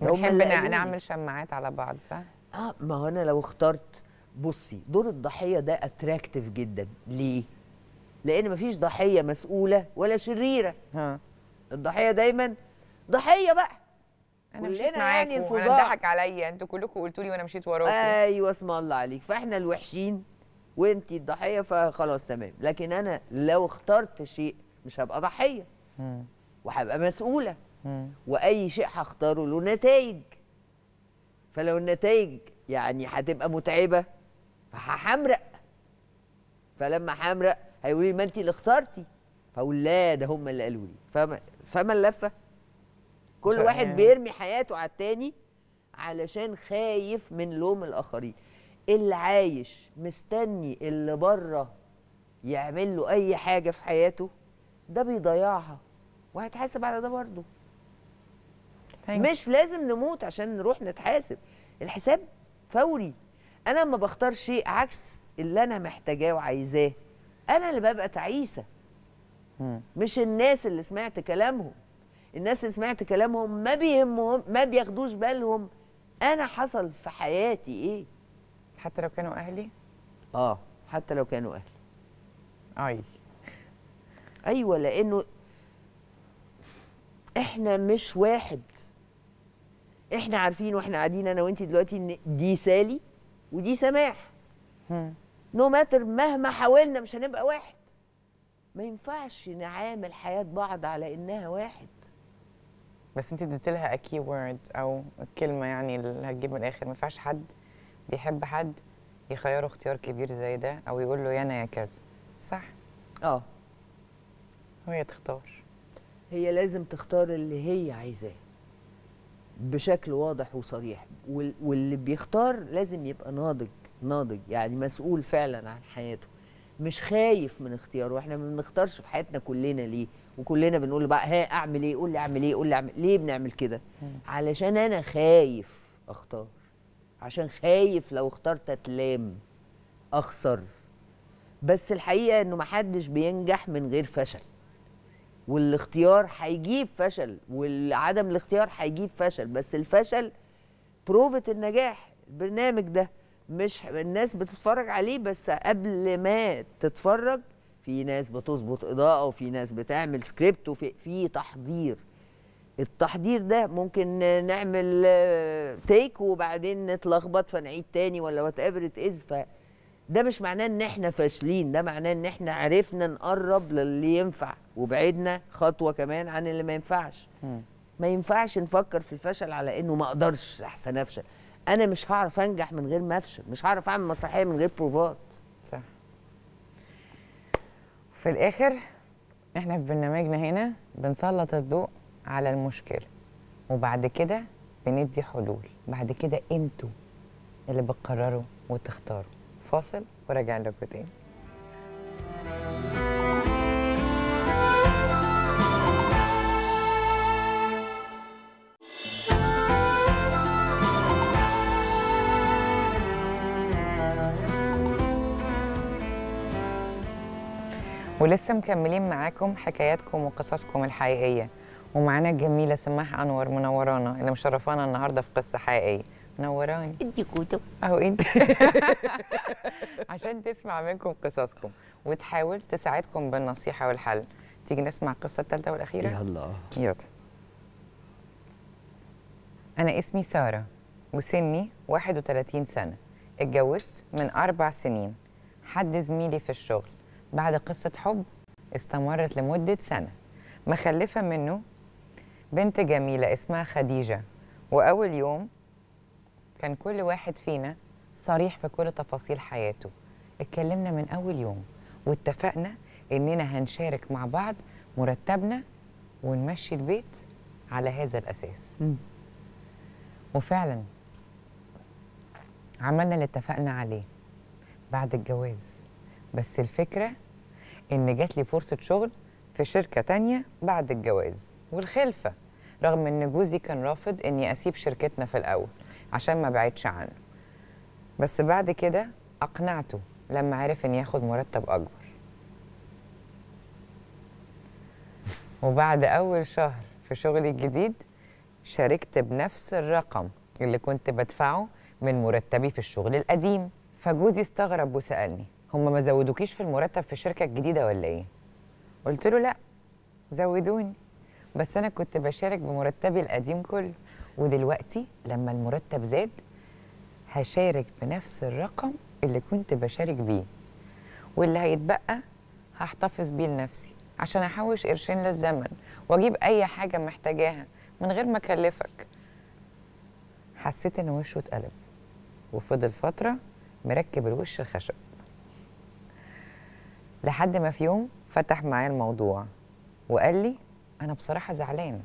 بنحب نعمل شماعات على بعض صح؟ اه ما هو انا لو اخترت بصي دور الضحيه ده اتراكتيف جدا ليه؟ لان مفيش ضحيه مسؤوله ولا شريره ها. الضحيه دايما ضحيه بقى انا كلنا يعني الفظاع ضحك عليا انتوا كلكم قلتوا لي وانا مشيت وراكم ايوه اسم الله عليك فاحنا الوحشين وانت الضحيه فخلاص تمام لكن انا لو اخترت شيء مش هبقى ضحيه وهبقى مسؤوله واي شيء هختاره له نتائج فلو النتائج يعني هتبقى متعبه فهحمرق فلما حمرق هيقول لي ما انت اللي اخترتي فاقول لا ده هم اللي قالوا لي فما فما اللفه كل فهم. واحد يعني بيرمي حياته على التاني علشان خايف من لوم الاخرين اللي عايش مستني اللي بره يعمل له اي حاجه في حياته ده بيضيعها وهيتحاسب على ده برضه مش لازم نموت عشان نروح نتحاسب الحساب فوري انا ما بختار شيء عكس اللي انا محتاجاه وعايزاه انا اللي ببقى تعيسه مش الناس اللي سمعت كلامهم الناس اللي سمعت كلامهم ما بيهمهم ما بياخدوش بالهم انا حصل في حياتي ايه حتى لو كانوا اهلي اه حتى لو كانوا اهلي اي ايوه لانه احنا مش واحد احنا عارفين واحنا قاعدين انا وانت دلوقتي ان دي سالي ودي سماح نو ماتر مهما حاولنا مش هنبقى واحد ما ينفعش نعامل حياه بعض على انها واحد بس انت اديت لها اكي وورد او كلمه يعني اللي هتجيب من الاخر ما ينفعش حد بيحب حد يخيره اختيار كبير زي ده او يقول له يا انا يا كذا صح اه وهي تختار هي لازم تختار اللي هي عايزاه بشكل واضح وصريح واللي بيختار لازم يبقى ناضج ناضج يعني مسؤول فعلا عن حياته مش خايف من اختياره احنا ما بنختارش في حياتنا كلنا ليه وكلنا بنقول بقى ها اعمل ايه قول لي اعمل ايه قول لي اعمل ليه بنعمل كده علشان انا خايف اختار عشان خايف لو اخترت اتلام اخسر بس الحقيقه انه ما حدش بينجح من غير فشل والاختيار هيجيب فشل وعدم الاختيار هيجيب فشل بس الفشل بروفة النجاح البرنامج ده مش الناس بتتفرج عليه بس قبل ما تتفرج في ناس بتظبط اضاءه وفي ناس بتعمل سكريبت وفي في تحضير التحضير ده ممكن نعمل تيك آه، وبعدين نتلخبط فنعيد تاني ولا وات ايفر ات از ده مش معناه ان احنا فاشلين ده معناه ان احنا عرفنا نقرب للي ينفع وبعدنا خطوه كمان عن اللي ما ينفعش ما ينفعش نفكر في الفشل على انه ما اقدرش احسن افشل انا مش هعرف انجح من غير ما افشل مش هعرف اعمل مسرحيه من غير بروفات صح في الاخر احنا في برنامجنا هنا بنسلط الضوء على المشكله وبعد كده بندي حلول بعد كده انتوا اللي بتقرروا وتختاروا فاصل وراجعين لكم تاني ولسه مكملين معاكم حكاياتكم وقصصكم الحقيقيه ومعانا الجميله سماح انور منورانا اللي مشرفانا النهارده في قصه حقيقيه نوراني انت كوتو اهو انت [laughs] [laughs] عشان تسمع منكم قصصكم وتحاول تساعدكم بالنصيحه والحل تيجي نسمع القصه الثالثه والاخيره يلا يلا انا اسمي ساره وسني 31 سنه اتجوزت من اربع سنين حد زميلي في الشغل بعد قصه حب استمرت لمده سنه مخلفه منه بنت جميله اسمها خديجه واول يوم كان كل واحد فينا صريح في كل تفاصيل حياته اتكلمنا من اول يوم واتفقنا اننا هنشارك مع بعض مرتبنا ونمشي البيت على هذا الاساس وفعلا عملنا اللي اتفقنا عليه بعد الجواز بس الفكره ان جات لي فرصه شغل في شركه تانية بعد الجواز والخلفه رغم ان جوزي كان رافض اني اسيب شركتنا في الاول عشان ما بعدش عنه بس بعد كده أقنعته لما عرف إن ياخد مرتب أكبر وبعد أول شهر في شغلي الجديد شاركت بنفس الرقم اللي كنت بدفعه من مرتبي في الشغل القديم فجوزي استغرب وسألني هم ما زودوكيش في المرتب في الشركة الجديدة ولا إيه؟ قلت له لأ زودوني بس أنا كنت بشارك بمرتبي القديم كله ودلوقتي لما المرتب زاد هشارك بنفس الرقم اللي كنت بشارك بيه واللي هيتبقى هحتفظ بيه لنفسي عشان احوش قرشين للزمن واجيب اي حاجه محتاجاها من غير ما اكلفك حسيت ان وشه اتقلب وفضل فتره مركب الوش الخشب لحد ما في يوم فتح معايا الموضوع وقال لي انا بصراحه زعلان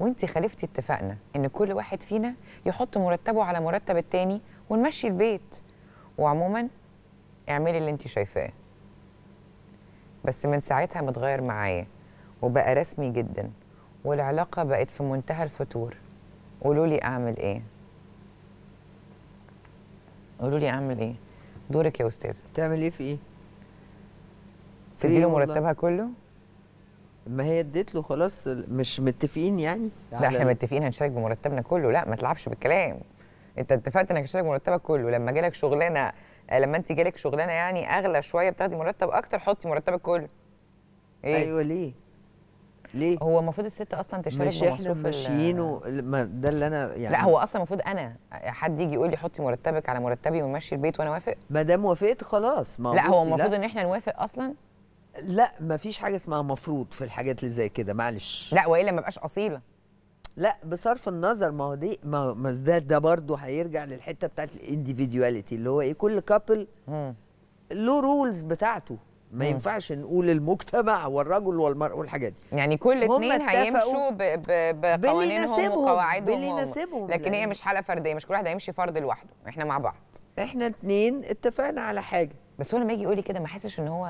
وانت خالفتي اتفقنا ان كل واحد فينا يحط مرتبه على مرتب التاني ونمشي البيت وعموما اعملي اللي انت شايفاه بس من ساعتها متغير معايا وبقى رسمي جدا والعلاقه بقت في منتهى الفتور قولوا لي اعمل ايه قولوا لي اعمل ايه دورك يا استاذه تعمل ايه في ايه تديله إيه مرتبها كله ما هي اديت له خلاص مش متفقين يعني لا احنا متفقين هنشارك بمرتبنا كله لا ما تلعبش بالكلام انت اتفقت انك هتشارك مرتبك كله لما جالك شغلانه آه، لما انت جالك شغلانه يعني اغلى شويه بتاخدي مرتب اكتر حطي مرتبك كله ايه ايوه ليه ليه هو المفروض الست اصلا تشارك مش احنا ماشيينه ده اللي انا يعني لا هو اصلا المفروض انا حد يجي يقول لي حطي مرتبك على مرتبي ونمشي البيت وانا وافق ما دام وافقت خلاص ما لا هو المفروض ان احنا نوافق اصلا لا ما فيش حاجه اسمها مفروض في الحاجات اللي زي كده معلش لا والا ما بقاش اصيله لا بصرف النظر ما هو دي ما ده ده برضه هيرجع للحته بتاعت الانديفيدواليتي اللي هو ايه كل كابل له رولز بتاعته ما ينفعش نقول المجتمع والرجل والمرأة والحاجات دي يعني كل اثنين هيمشوا بقوانينهم وقواعدهم باللي يناسبهم لكن هي يعني. مش حالة فردية مش كل واحد هيمشي فرد لوحده احنا مع بعض احنا اثنين اتفقنا على حاجة بس هو لما يجي يقول لي كده ما احسش ان هو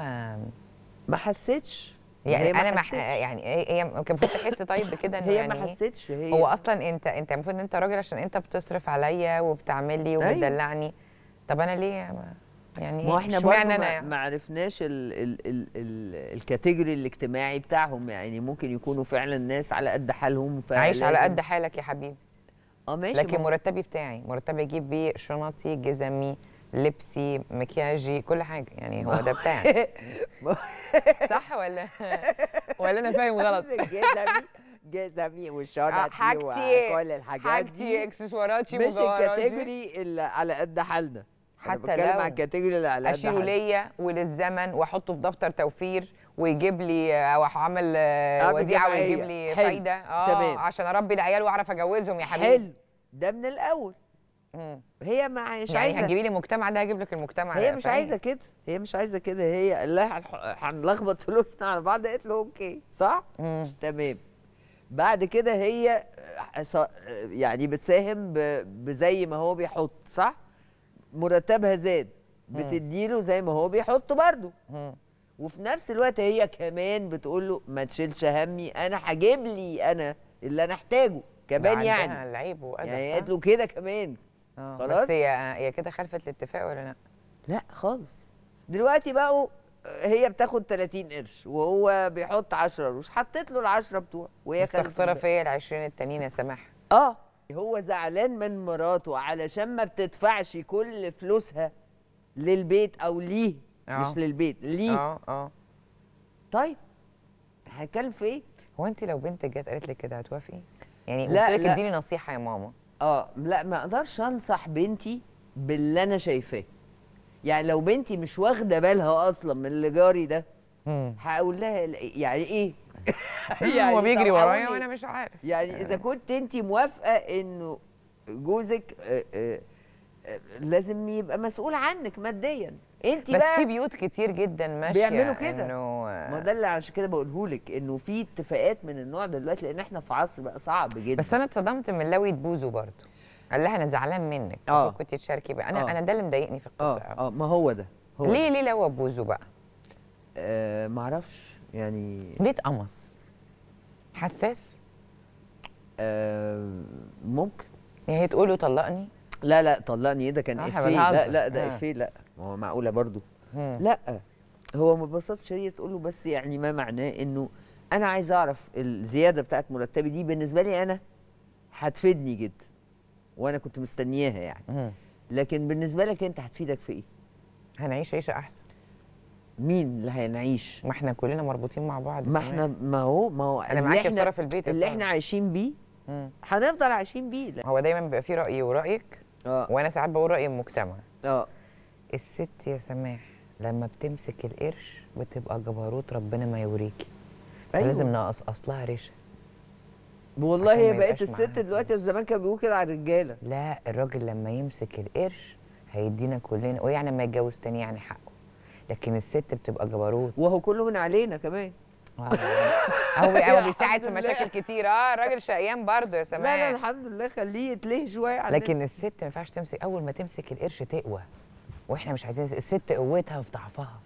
ما حسيتش يعني انا ما حسيتش. يعني هي يعني إيه، إيه، كان المفروض تحس طيب بكده ان هي يعني ما إيه؟ حسيتش هي هو اصلا انت انت المفروض ان انت راجل عشان انت بتصرف عليا وبتعمل لي أيوه. وبتدلعني طب انا ليه ما يعني ما احنا برضو ما, يعني. ما عرفناش ال ال ال ال الكاتيجوري الاجتماعي بتاعهم يعني ممكن يكونوا فعلا ناس على قد حالهم عايش على قد حالك يا حبيبي اه ماشي لكن مرتبي بتاعي مرتبي اجيب بيه شنطي جزمي لبسي مكياجي كل حاجه يعني هو ده بتاعي [laughs] صح ولا ولا انا فاهم غلط [laughs] جزمي آه، وشنطي وكل الحاجات حاجتي دي اكسسواراتي مش الكاتيجوري اللي على قد حالنا حتى أنا بتكلم عن الكاتيجوري اللي على قد حالنا اشيله ليا وللزمن واحطه في دفتر توفير ويجيب لي او اعمل آه، وديعه ويجيب لي فايده اه تمام. عشان اربي العيال واعرف اجوزهم يا حبيبي حلو ده من الاول هي مش يعني عايزه هتجيبي لي مجتمع ده هجيب لك المجتمع هي مش فعلي. عايزه كده هي مش عايزه كده هي قال لها هنلخبط [laughs] فلوسنا على بعض قالت له اوكي صح؟ مم. تمام بعد كده هي يعني بتساهم بزي ما هو بيحط صح؟ مرتبها زاد بتديله زي ما هو بيحط برضه وفي نفس الوقت هي كمان بتقول له ما تشيلش همي انا هجيب لي انا اللي انا احتاجه كمان يعني العيب يعني قالت له كده كمان آه، خلاص بس هي هي كده خلفت الاتفاق ولا لا؟ لا خالص دلوقتي بقوا آه، هي بتاخد 30 قرش وهو بيحط 10 قروش حطيت له ال 10 بتوعه وهي مستخسره فيا ال 20 التانيين يا سماح اه هو زعلان من مراته علشان ما بتدفعش كل فلوسها للبيت او ليه أوه. مش آه. للبيت ليه اه اه طيب هكلف ايه؟ هو انت لو بنتك جت قالت لك كده هتوافقي؟ يعني لا قلت لك اديني نصيحه يا ماما اه لا ما اقدرش انصح بنتي باللي انا شايفاه يعني لو بنتي مش واخده بالها اصلا من اللي جاري ده هقول لها يعني ايه [laughs] يعني هو بيجري ورايا وانا مش عارف يعني اذا كنت انت موافقه انه جوزك آآ آه، آآ آه، آه، لازم يبقى مسؤول عنك ماديا انت بس بقى في بيوت كتير جدا ماشيه بيعملوا كده انه ما ده اللي عشان كده بقوله لك انه في اتفاقات من النوع ده دلوقتي لان احنا في عصر بقى صعب جدا بس انا اتصدمت من لوي تبوزو برضه قال لها انا زعلان منك اه كنت تشاركي بقى انا أوه. انا ده اللي مضايقني في القصه اه اه ما هو ده هو ليه ليه لو ابوزه بقى؟ آه معرفش يعني بيت قمص حساس؟ آه ممكن يعني هي تقوله طلقني؟ لا لا طلقني ايه ده كان آه، افيه لا لا ده آه. افيه لا ما هو معقوله برضو لا هو ما اتبسطش هي تقول له بس يعني ما معناه انه انا عايز اعرف الزياده بتاعت مرتبي دي بالنسبه لي انا هتفيدني جدا وانا كنت مستنياها يعني لكن بالنسبه لك انت هتفيدك في ايه هنعيش عيشه احسن مين اللي هنعيش ما احنا كلنا مربوطين مع بعض ما احنا ما هو ما هو انا معاك يا في البيت اللي احنا عايشين بيه هنفضل عايشين بيه هو دايما بيبقى فيه رايي ورايك آه. وانا ساعات بقول راي المجتمع اه الست يا سماح لما بتمسك القرش بتبقى جبروت ربنا ما يوريكي أيوة. لازم نقصقص لها ريشه والله هي بقت الست دلوقتي زمان كانوا بيقولوا كده على الرجاله لا الراجل لما يمسك القرش هيدينا كلنا ويعني ما يتجوز تاني يعني حقه لكن الست بتبقى جبروت وهو كله من علينا كمان آه، هو [laughs] هو بيساعد في مشاكل كتير اه الراجل شقيان برضه يا سماح لا لا الحمد لله خليه يتلهي شويه لكن الست ما ينفعش تمسك اول ما تمسك القرش تقوى واحنا مش عايزين الست قوتها في ضعفها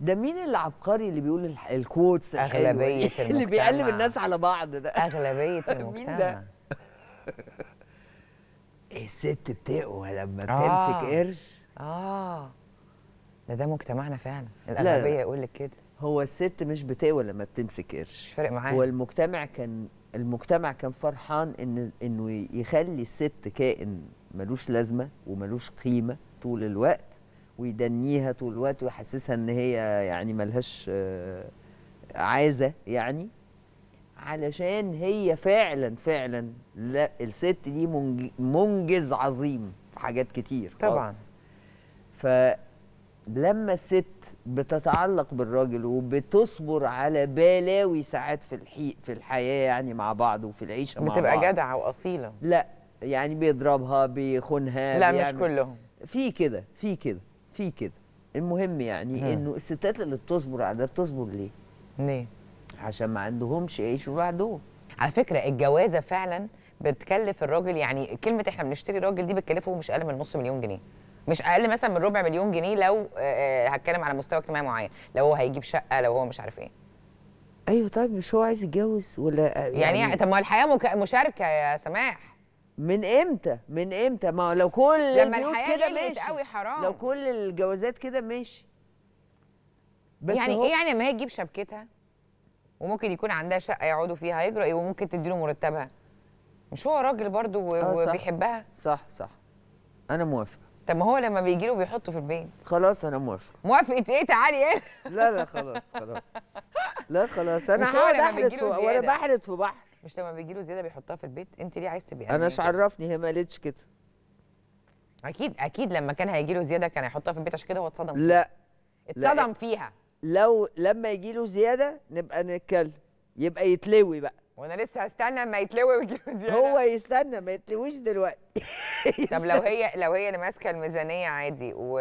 ده مين اللي عبقري اللي بيقول الكوتس اغلبيه [laughs] المجتمع اللي بيقلب الناس على بعض ده اغلبيه المجتمع [laughs] مين ده [laughs] الست بتقوى لما آه. تمسك قرش اه ده ده مجتمعنا فعلا الاغلبيه يقول لك كده هو الست مش بتقوى لما بتمسك قرش مش فارق معاه هو المجتمع كان المجتمع كان فرحان ان انه يخلي الست كائن ملوش لازمه وملوش قيمه طول الوقت ويدنيها طول الوقت ويحسسها ان هي يعني ملهاش آه، عازه يعني علشان هي فعلا فعلا لا الست دي منجز عظيم في حاجات كتير طبعا فلما الست بتتعلق بالراجل وبتصبر على بلاوي ساعات في الحي في الحياه يعني مع بعض وفي العيشه مع بعض بتبقى جدعه واصيله لا يعني بيضربها بيخونها لا مش كلهم في كده في كده في كده المهم يعني مم. انه الستات اللي بتصبر على ده بتصبر ليه؟ ليه؟ عشان ما عندهمش يعيشوا لوحدهم على فكره الجوازه فعلا بتكلف الراجل يعني كلمه احنا بنشتري راجل دي بتكلفه مش اقل من نص مليون جنيه مش اقل مثلا من ربع مليون جنيه لو آه، آه، هتكلم على مستوى اجتماعي معين لو هو هيجيب شقه لو هو مش عارف ايه ايوه طيب مش هو عايز يتجوز ولا آه، يعني, يعني طب ما الحياه مشاركه يا سماح من امتى من امتى ما هو لو كل لما الحياه كده ماشي قوي حرام لو كل الجوازات كده ماشي بس يعني ايه يعني ما هي تجيب شبكتها وممكن يكون عندها شقه يقعدوا فيها هيجرى ايه وممكن تديله مرتبها مش هو راجل برضه آه، وبيحبها صح صح انا موافقه طب ما هو لما بيجي له بيحطه في البيت خلاص انا موافقه موافقه ايه تعالي ايه لا لا خلاص خلاص لا خلاص انا هقعد احرد ولا بحرد في بحر مش لما بيجي له زياده بيحطها في البيت انت ليه عايز تبيعها انا مش عرفني هي ما قالتش كده اكيد اكيد لما كان هيجي له زياده كان هيحطها في البيت عشان كده هو اتصدم لا اتصدم فيها لو لما يجي له زياده نبقى نتكلم يبقى يتلوي بقى وانا لسه هستنى لما يتلوي ويجي له زياده هو يستنى ما يتلويش دلوقتي [laughs] طب لو هي لو هي اللي ماسكه الميزانيه عادي و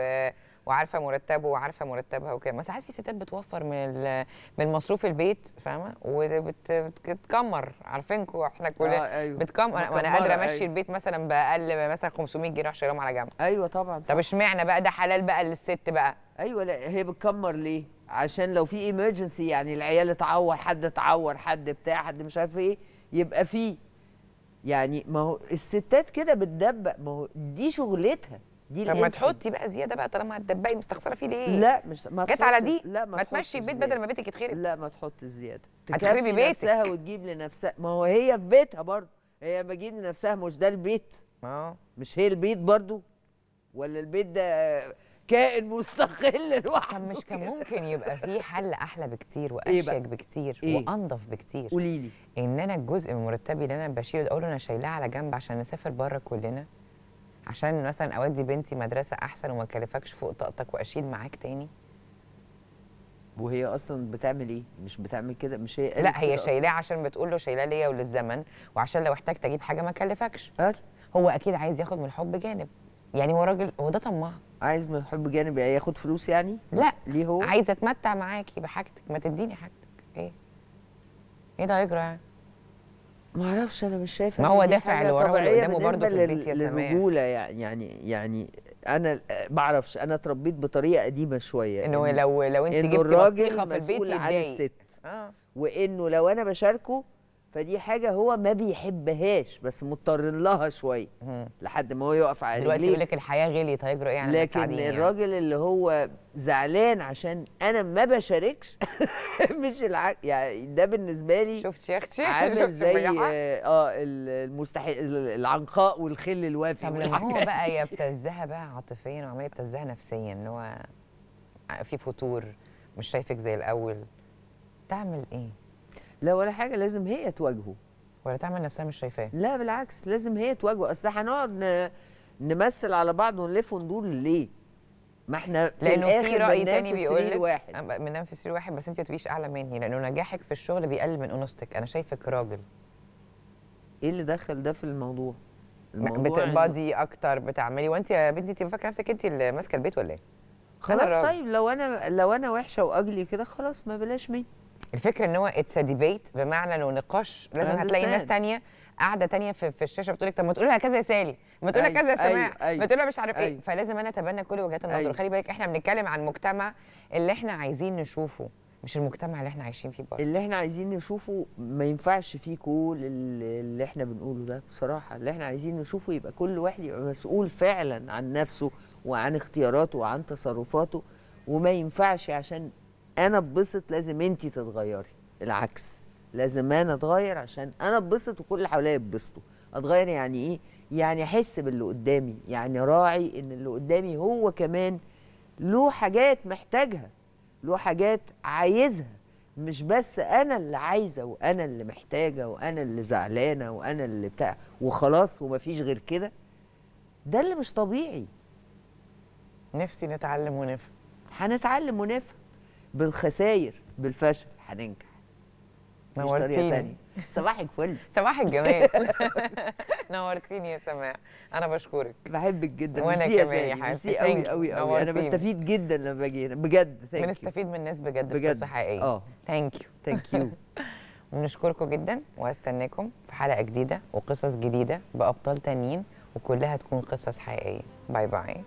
وعارفه مرتبه وعارفه مرتبها وكده ما ساعات في ستات بتوفر من من مصروف البيت فاهمه وبتكمر عارفينكم احنا كلنا آه أيوة. بتكمر انا قادره امشي أيوة. البيت مثلا باقل مثلا 500 جنيه اروح على جنب ايوه طبعا طب اشمعنى بقى ده حلال بقى للست بقى ايوه لا هي بتكمر ليه عشان لو في ايمرجنسي يعني العيال اتعور حد اتعور حد بتاع حد مش عارف ايه يبقى فيه يعني ما هو الستات كده بتدبق ما هو دي شغلتها دي طب ما تحطي بقى زياده بقى طالما هتدبقي مستخسره فيه ليه؟ لا مش ما جت على دي لا ما, ما تمشي البيت بدل ما بيتك يتخرب لا ما تحطي زياده هتخربي بيتك نفسها وتجيب لنفسها ما هو هي في بيتها برضه هي بتجيب لنفسها مش ده البيت اه مش هي البيت برضه ولا البيت ده كائن مستقل [laughs] لوحده طب مش كان ممكن يبقى في حل احلى بكتير إيه واشيك بكتير إيه؟ وانضف بكتير قولي لي ان انا الجزء من مرتبي اللي انا بشيله اقول انا شايلاه على جنب عشان نسافر بره كلنا عشان مثلا اودي بنتي مدرسه احسن وما اكلفكش فوق طاقتك واشيل معاك تاني وهي اصلا بتعمل ايه مش بتعمل كده مش هي لا هي شايلاه عشان بتقول له شايلاه ليا وللزمن وعشان لو احتجت اجيب حاجه ما اكلفكش أه؟ هو اكيد عايز ياخد من الحب جانب يعني هو راجل هو ده طماع عايز من الحب جانب يعني ياخد فلوس يعني لا ليه هو عايز اتمتع معاكي بحاجتك ما تديني حاجتك ايه ايه ده يجرى يعني ما اعرفش انا مش شايفه ما هو دافع اللي وراه واللي قدامه برضه في البيت يا سماح للرجوله يعني يعني, يعني انا ما اعرفش انا اتربيت بطريقه قديمه شويه انه لو لو انت إنه جبتي الراجل في البيت يتضايق عن الست آه. وانه لو انا بشاركه فدي حاجه هو ما بيحبهاش بس مضطر لها شويه لحد ما هو يقف على رجليه دلوقتي يقول لك الحياه غليت هيجروا ايه يعني لكن يعني. الراجل يعني. اللي هو زعلان عشان انا ما بشاركش [laughs] مش العك... يعني ده بالنسبه لي شفت شيخ شيخ عامل زي اه, آه، المستحيل العنقاء والخل الوافي طب هو بقى يبتزها بقى عاطفيا وعمال يبتزها نفسيا ان هو في فتور مش شايفك زي الاول تعمل ايه لا ولا حاجه لازم هي تواجهه ولا تعمل نفسها مش شايفاه لا بالعكس لازم هي تواجهه اصل هنقعد نمثل على بعض ونلف وندور ليه ما احنا في لانه في راي تاني بيقول لك واحد بننام في سرير واحد بس انت ما تبقيش اعلى مني لانه نجاحك في الشغل بيقلل من انوثتك انا شايفك راجل ايه اللي دخل ده في الموضوع بتقبضي اكتر بتعملي وانت يا بنتي انت فاكره نفسك انت اللي ماسكه البيت ولا ايه خلاص طيب لو انا لو انا وحشه واجلي كده خلاص ما بلاش مني الفكره ان هو اتس ديبيت بمعنى لو نقاش لازم هتلاقي ناس تانية قاعده تانية في, في الشاشه بتقول لك طب ما تقول لها كذا يا سالي ما تقول لها كذا يا سماح ما تقول لها مش عارف ايه فلازم انا اتبنى كل وجهات النظر خلي بالك احنا بنتكلم عن مجتمع اللي احنا عايزين نشوفه مش المجتمع اللي احنا عايشين فيه بره اللي احنا عايزين نشوفه ما ينفعش فيه كل اللي احنا بنقوله ده بصراحه اللي احنا عايزين نشوفه يبقى كل واحد يبقى مسؤول فعلا عن نفسه وعن اختياراته وعن تصرفاته وما ينفعش عشان انا اتبسط لازم انت تتغيري العكس لازم انا اتغير عشان انا اتبسط وكل اللي حواليا يتبسطوا اتغير يعني ايه يعني احس باللي قدامي يعني راعي ان اللي قدامي هو كمان له حاجات محتاجها له حاجات عايزها مش بس انا اللي عايزه وانا اللي محتاجه وانا اللي زعلانه وانا اللي بتاع وخلاص ومفيش غير كده ده اللي مش طبيعي نفسي نتعلم ونفهم هنتعلم ونفهم بالخساير بالفشل هننجح نورتيني صباح الفل [laughs] صباح الجمال [laughs] نورتيني يا سماع انا بشكرك بحبك جدا وانا كمان يا حبيبتي قوي قوي قوي انا بستفيد جدا لما باجي هنا بجد ثانك بنستفيد من الناس بجد بجد حقيقيه اه ثانك يو ثانك يو ونشكركم جدا وهستناكم في حلقه جديده وقصص جديده بابطال تانيين وكلها تكون قصص حقيقيه باي باي